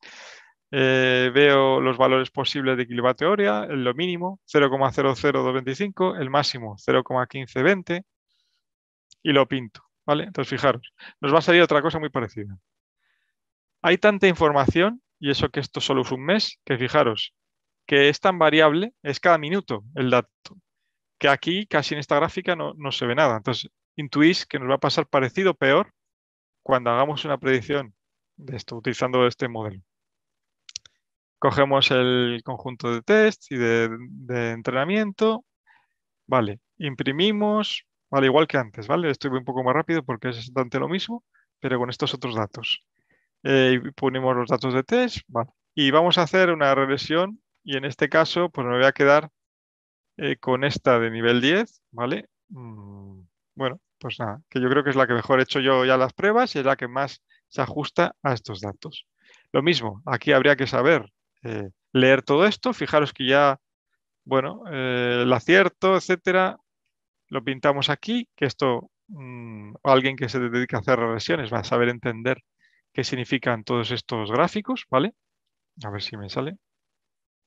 Eh, veo los valores posibles de kilovatio hora, lo mínimo 0,00225, el máximo 0,1520 y lo pinto. ¿vale? Entonces, fijaros, nos va a salir otra cosa muy parecida. Hay tanta información, y eso que esto solo es un mes, que fijaros, que es tan variable, es cada minuto el dato aquí casi en esta gráfica no, se ve nada. Entonces, intuís que nos va a pasar parecido peor cuando hagamos una predicción de esto, utilizando este modelo. Cogemos el conjunto de test y de, entrenamiento. Vale, imprimimos, vale, igual que antes, ¿vale? Estoy un poco más rápido porque es exactamente lo mismo, pero con estos otros datos. Eh, ponemos los datos de test, vale. Y vamos a hacer una regresión y en este caso, pues me voy a quedar eh, con esta de nivel 10, ¿vale? Mm, bueno, pues nada, que yo creo que es la que mejor he hecho yo ya las pruebas y es la que más se ajusta a estos datos. Lo mismo, aquí habría que saber eh, leer todo esto, fijaros que ya, bueno, eh, el acierto, etcétera, lo pintamos aquí, que esto mm, alguien que se dedica a hacer regresiones va a saber entender qué significan todos estos gráficos, ¿vale? A ver si me sale,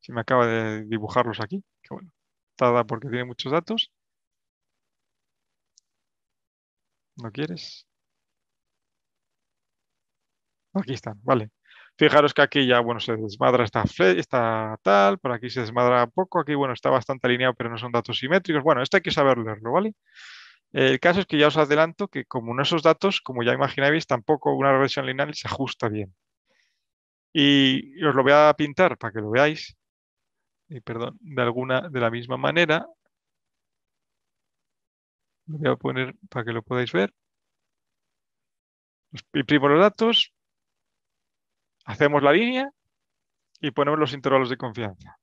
si me acaba de dibujarlos aquí, qué bueno porque tiene muchos datos. ¿No quieres? Aquí están, vale. Fijaros que aquí ya, bueno, se desmadra esta, esta tal, por aquí se desmadra Un poco, aquí, bueno, está bastante alineado, pero no son datos simétricos. Bueno, esto hay que saber leerlo, ¿vale? El caso es que ya os adelanto que como no esos datos, como ya imagináis tampoco una regresión lineal se ajusta bien. Y os lo voy a pintar para que lo veáis y perdón, de alguna, de la misma manera, lo voy a poner para que lo podáis ver, imprimo los datos, hacemos la línea y ponemos los intervalos de confianza.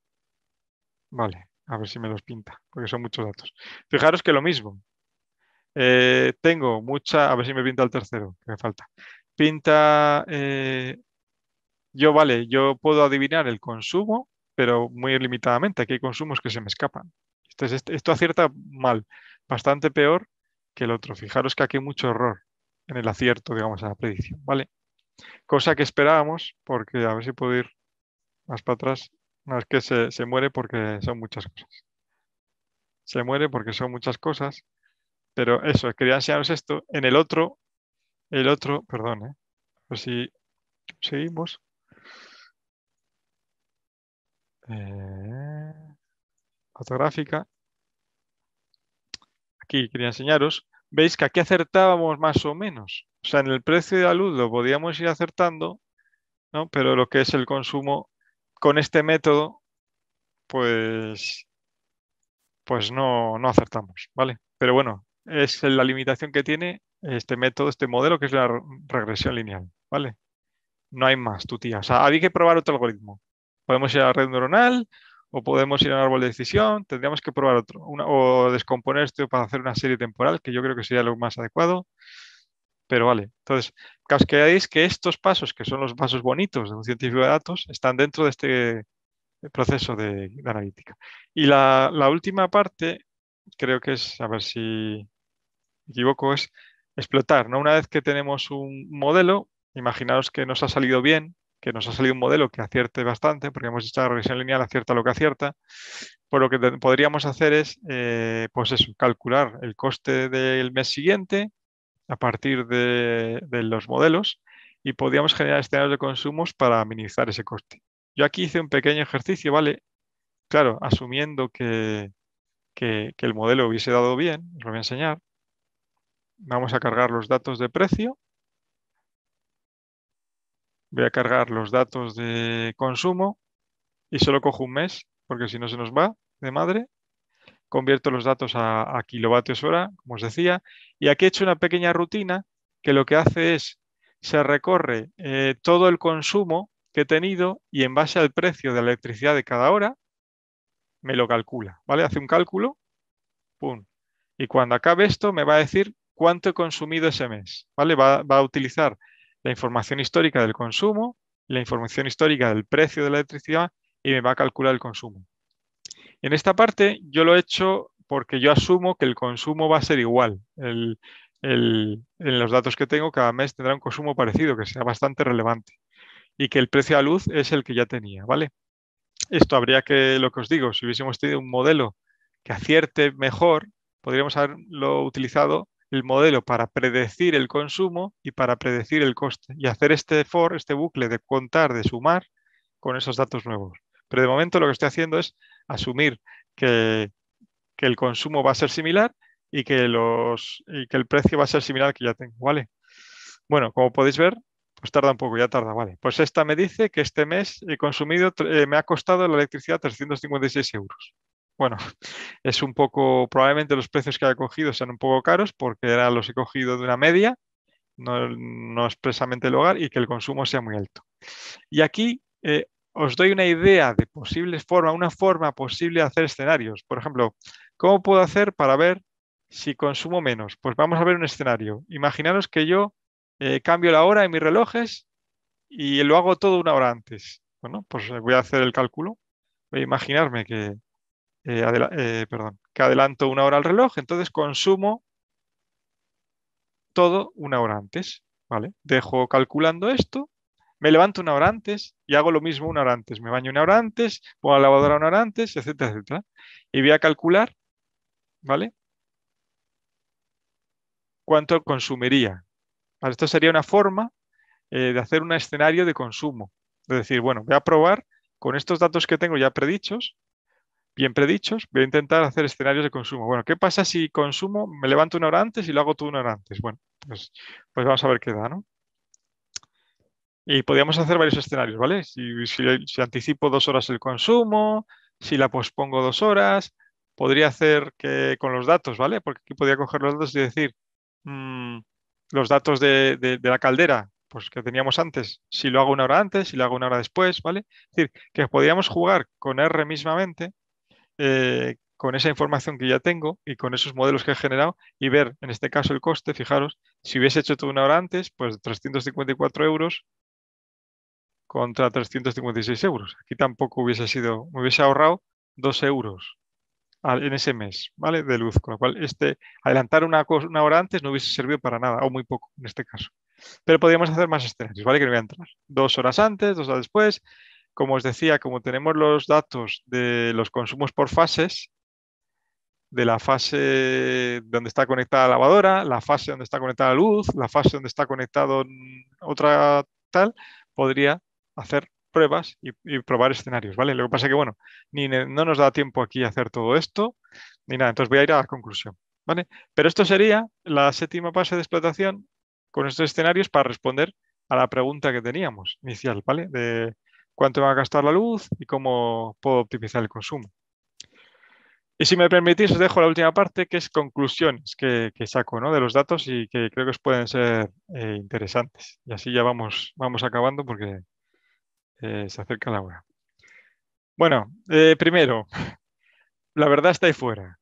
Vale, a ver si me los pinta, porque son muchos datos. Fijaros que lo mismo. Eh, tengo mucha, a ver si me pinta el tercero, que me falta. Pinta, eh, yo vale, yo puedo adivinar el consumo pero muy limitadamente. Aquí hay consumos que se me escapan. esto acierta mal, bastante peor que el otro. Fijaros que aquí hay mucho error en el acierto, digamos, en la predicción, ¿vale? Cosa que esperábamos, porque a ver si puedo ir más para atrás. No, es que se, muere porque son muchas cosas. Se muere porque son muchas cosas. Pero eso, quería enseñaros esto. En el otro, el otro, perdón, ¿eh? a pues si seguimos eh, Aquí quería enseñaros. Veis que aquí acertábamos más o menos. O sea, en el precio de la luz lo podíamos ir acertando, pero lo que es el consumo con este método, pues, pues no, acertamos, ¿vale? Pero bueno, es la limitación que tiene este método, este modelo, que es la regresión lineal, ¿vale? No hay más, tu tía. O sea, había que probar otro algoritmo. Podemos ir a la red neuronal o podemos ir a un árbol de decisión, tendríamos que probar otro, o descomponer esto para hacer una serie temporal, que yo creo que sería lo más adecuado. Pero vale, entonces, que veáis que estos pasos, que son los pasos bonitos de un científico de datos, están dentro de este eh, proceso de, analítica. Y la, última parte, creo que es, a ver si equivoco, es explotar. ¿no? Una vez que tenemos un modelo, imaginaos que nos ha salido bien, que nos ha salido un modelo que acierte bastante, porque hemos hecho la revisión lineal acierta lo que acierta, pues lo que podríamos hacer es, eh, pues eso, calcular el coste del mes siguiente a partir de, los modelos y podríamos generar escenarios de consumos para minimizar ese coste. Yo aquí hice un pequeño ejercicio, ¿vale? Claro, asumiendo que, que el modelo hubiese dado bien, os lo voy a enseñar. Vamos a cargar los datos de precio voy a cargar los datos de consumo y solo cojo un mes, porque si no se nos va de madre. Convierto los datos a, kilovatios hora, como os decía, y aquí he hecho una pequeña rutina que lo que hace es, se recorre eh, todo el consumo que he tenido y en base al precio de la electricidad de cada hora, me lo calcula, ¿vale? Hace un cálculo, pum, y cuando acabe esto me va a decir cuánto he consumido ese mes, ¿vale? va, va a utilizar la información histórica del consumo, la información histórica del precio de la electricidad y me va a calcular el consumo. En esta parte yo lo he hecho porque yo asumo que el consumo va a ser igual. en los datos que tengo cada mes tendrá un consumo parecido, que sea bastante relevante y que el precio a luz es el que ya tenía, ¿vale? Esto habría que, lo que os digo, si hubiésemos tenido un modelo que acierte mejor, podríamos haberlo utilizado el modelo para predecir el consumo y para predecir el coste y hacer este for, este bucle de contar, de sumar con esos datos nuevos. Pero de momento lo que estoy haciendo es asumir que, que el consumo va a ser similar y que, los, y que el precio va a ser similar que ya tengo, ¿vale? Bueno, como podéis ver, pues tarda un poco, ya tarda, vale. Pues esta me dice que este mes he consumido, eh, me ha costado la electricidad 356 euros bueno, es un poco, probablemente los precios que haya cogido sean un poco caros porque era los he cogido de una media, no, expresamente el hogar, y que el consumo sea muy alto. Y aquí eh, os doy una idea de posibles forma, una forma posible de hacer escenarios. Por ejemplo, ¿cómo puedo hacer para ver si consumo menos? Pues vamos a ver un escenario. Imaginaros que yo eh, cambio la hora en mis relojes y lo hago todo una hora antes. Bueno, pues voy a hacer el cálculo. Voy a imaginarme que, eh, eh, perdón, que adelanto una hora al reloj, entonces consumo todo una hora antes, ¿vale? Dejo calculando esto, me levanto una hora antes y hago lo mismo una hora antes, me baño una hora antes, pongo la lavadora una hora antes, etcétera, etcétera. Y voy a calcular, ¿vale? Cuánto consumiría. esto sería una forma eh, de hacer un escenario de consumo. Es decir, bueno, voy a probar con estos datos que tengo ya predichos, bien predichos, voy a intentar hacer escenarios de consumo. Bueno, ¿qué pasa si consumo, me levanto una hora antes y lo hago tú una hora antes? Bueno, pues, pues, vamos a ver qué da, ¿no? Y podríamos hacer varios escenarios, ¿vale? Si, anticipo dos horas el consumo, si la pospongo dos horas, podría hacer que con los datos, ¿vale? Porque aquí podría coger los datos y decir, mm, los datos de, la caldera, pues que teníamos antes, si lo hago una hora antes, si lo hago una hora después, ¿vale? Es decir, que podríamos jugar con R mismamente eh, con esa información que ya tengo y con esos modelos que he generado y ver, en este caso, el coste, fijaros, si hubiese hecho todo una hora antes, pues 354 euros contra 356 euros. Aquí tampoco hubiese sido, me hubiese ahorrado 2 euros en ese mes, ¿vale? De luz, con lo cual este, adelantar una, una hora antes no hubiese servido para nada, o muy poco en este caso. Pero podríamos hacer más escenarios, ¿vale? Que no voy a entrar. Dos horas antes, dos horas después, como os decía, como tenemos los datos de los consumos por fases, de la fase donde está conectada la lavadora, la fase donde está conectada la luz, la fase donde está conectado otra tal, podría hacer pruebas y, probar escenarios, ¿vale? Lo que pasa es que, bueno, no nos da tiempo aquí a hacer todo esto, ni nada, entonces voy a ir a la conclusión, ¿vale? Pero esto sería la séptima fase de explotación con estos escenarios para responder a la pregunta que teníamos inicial, ¿vale? cuánto va a gastar la luz y cómo puedo optimizar el consumo. Y si me permitís, os dejo la última parte, que es conclusiones que, saco de los datos y que creo que os pueden ser eh, interesantes. Y así ya vamos, vamos acabando porque eh, se acerca la hora. Bueno, eh, primero, la verdad está ahí fuera.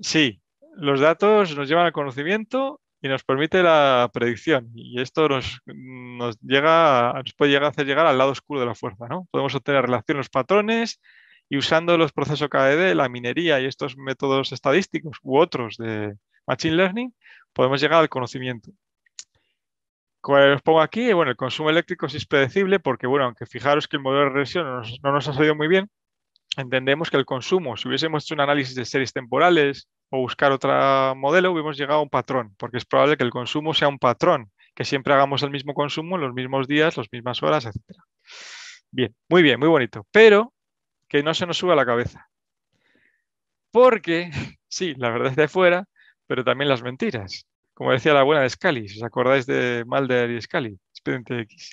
sí, los datos nos llevan al conocimiento y nos permite la predicción. Y esto nos, nos, llega, nos puede llegar a hacer llegar al lado oscuro de la fuerza. ¿no? Podemos obtener relación patrones y usando los procesos KDD, e la minería y estos métodos estadísticos u otros de Machine Learning, podemos llegar al conocimiento. Como os pongo aquí, bueno, el consumo eléctrico es impredecible porque, bueno, aunque fijaros que el modelo de regresión no nos ha salido muy bien, entendemos que el consumo, si hubiésemos hecho un análisis de series temporales, o buscar otra modelo, hubiéramos llegado a un patrón, porque es probable que el consumo sea un patrón, que siempre hagamos el mismo consumo en los mismos días, las mismas horas, etc. Bien, muy bien, muy bonito, pero que no se nos suba la cabeza. Porque, sí, la verdad es de fuera, pero también las mentiras. Como decía la buena de Scali, os acordáis de Mulder y Scali, expediente X.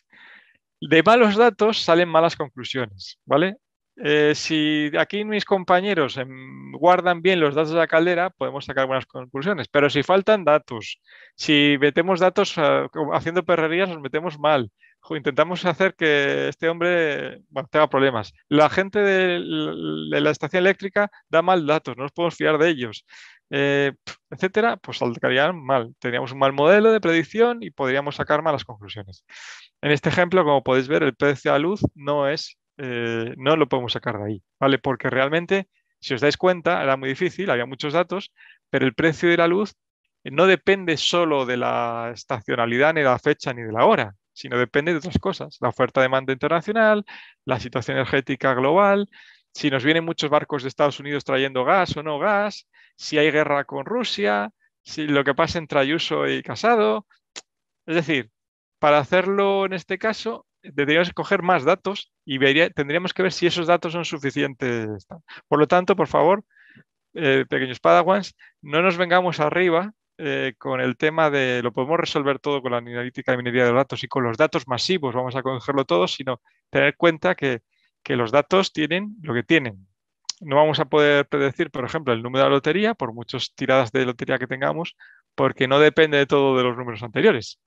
De malos datos salen malas conclusiones, ¿vale? Eh, si aquí mis compañeros em, guardan bien los datos de la caldera, podemos sacar buenas conclusiones. Pero si faltan datos, si metemos datos ah, haciendo perrerías, nos metemos mal. intentamos hacer que este hombre tenga problemas. La gente de, la estación eléctrica da mal datos, no nos podemos fiar de ellos, eh, etcétera. Pues saldrían mal. Teníamos un mal modelo de predicción y podríamos sacar malas conclusiones. En este ejemplo, como podéis ver, el precio a la luz no es eh, no lo podemos sacar de ahí, ¿vale? Porque realmente, si os dais cuenta, era muy difícil, había muchos datos, pero el precio de la luz no depende solo de la estacionalidad, ni de la fecha, ni de la hora, sino depende de otras cosas, la oferta-demanda internacional, la situación energética global, si nos vienen muchos barcos de Estados Unidos trayendo gas o no gas, si hay guerra con Rusia, si lo que pasa entre Ayuso y Casado. Es decir, para hacerlo en este caso, deberíamos coger más datos y tendríamos que ver si esos datos son suficientes. Por lo tanto, por favor, eh, pequeños padawans, no nos vengamos arriba eh, con el tema de lo podemos resolver todo con la analítica de minería de datos y con los datos masivos vamos a cogerlo todo, sino tener en cuenta que, que, los datos tienen lo que tienen. No vamos a poder predecir, por ejemplo, el número de la lotería, por muchas tiradas de lotería que tengamos, porque no depende de todo de los números anteriores.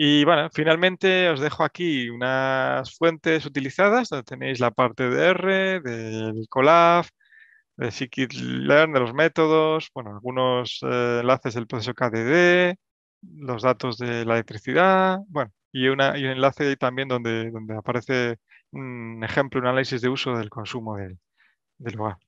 Y bueno, finalmente os dejo aquí unas fuentes utilizadas, donde tenéis la parte de R, del Colab, de learn de los métodos, bueno, algunos eh, enlaces del proceso KDD, los datos de la electricidad, bueno, y, un enlace ahí también donde, aparece un ejemplo, un análisis de uso del consumo del, del lugar.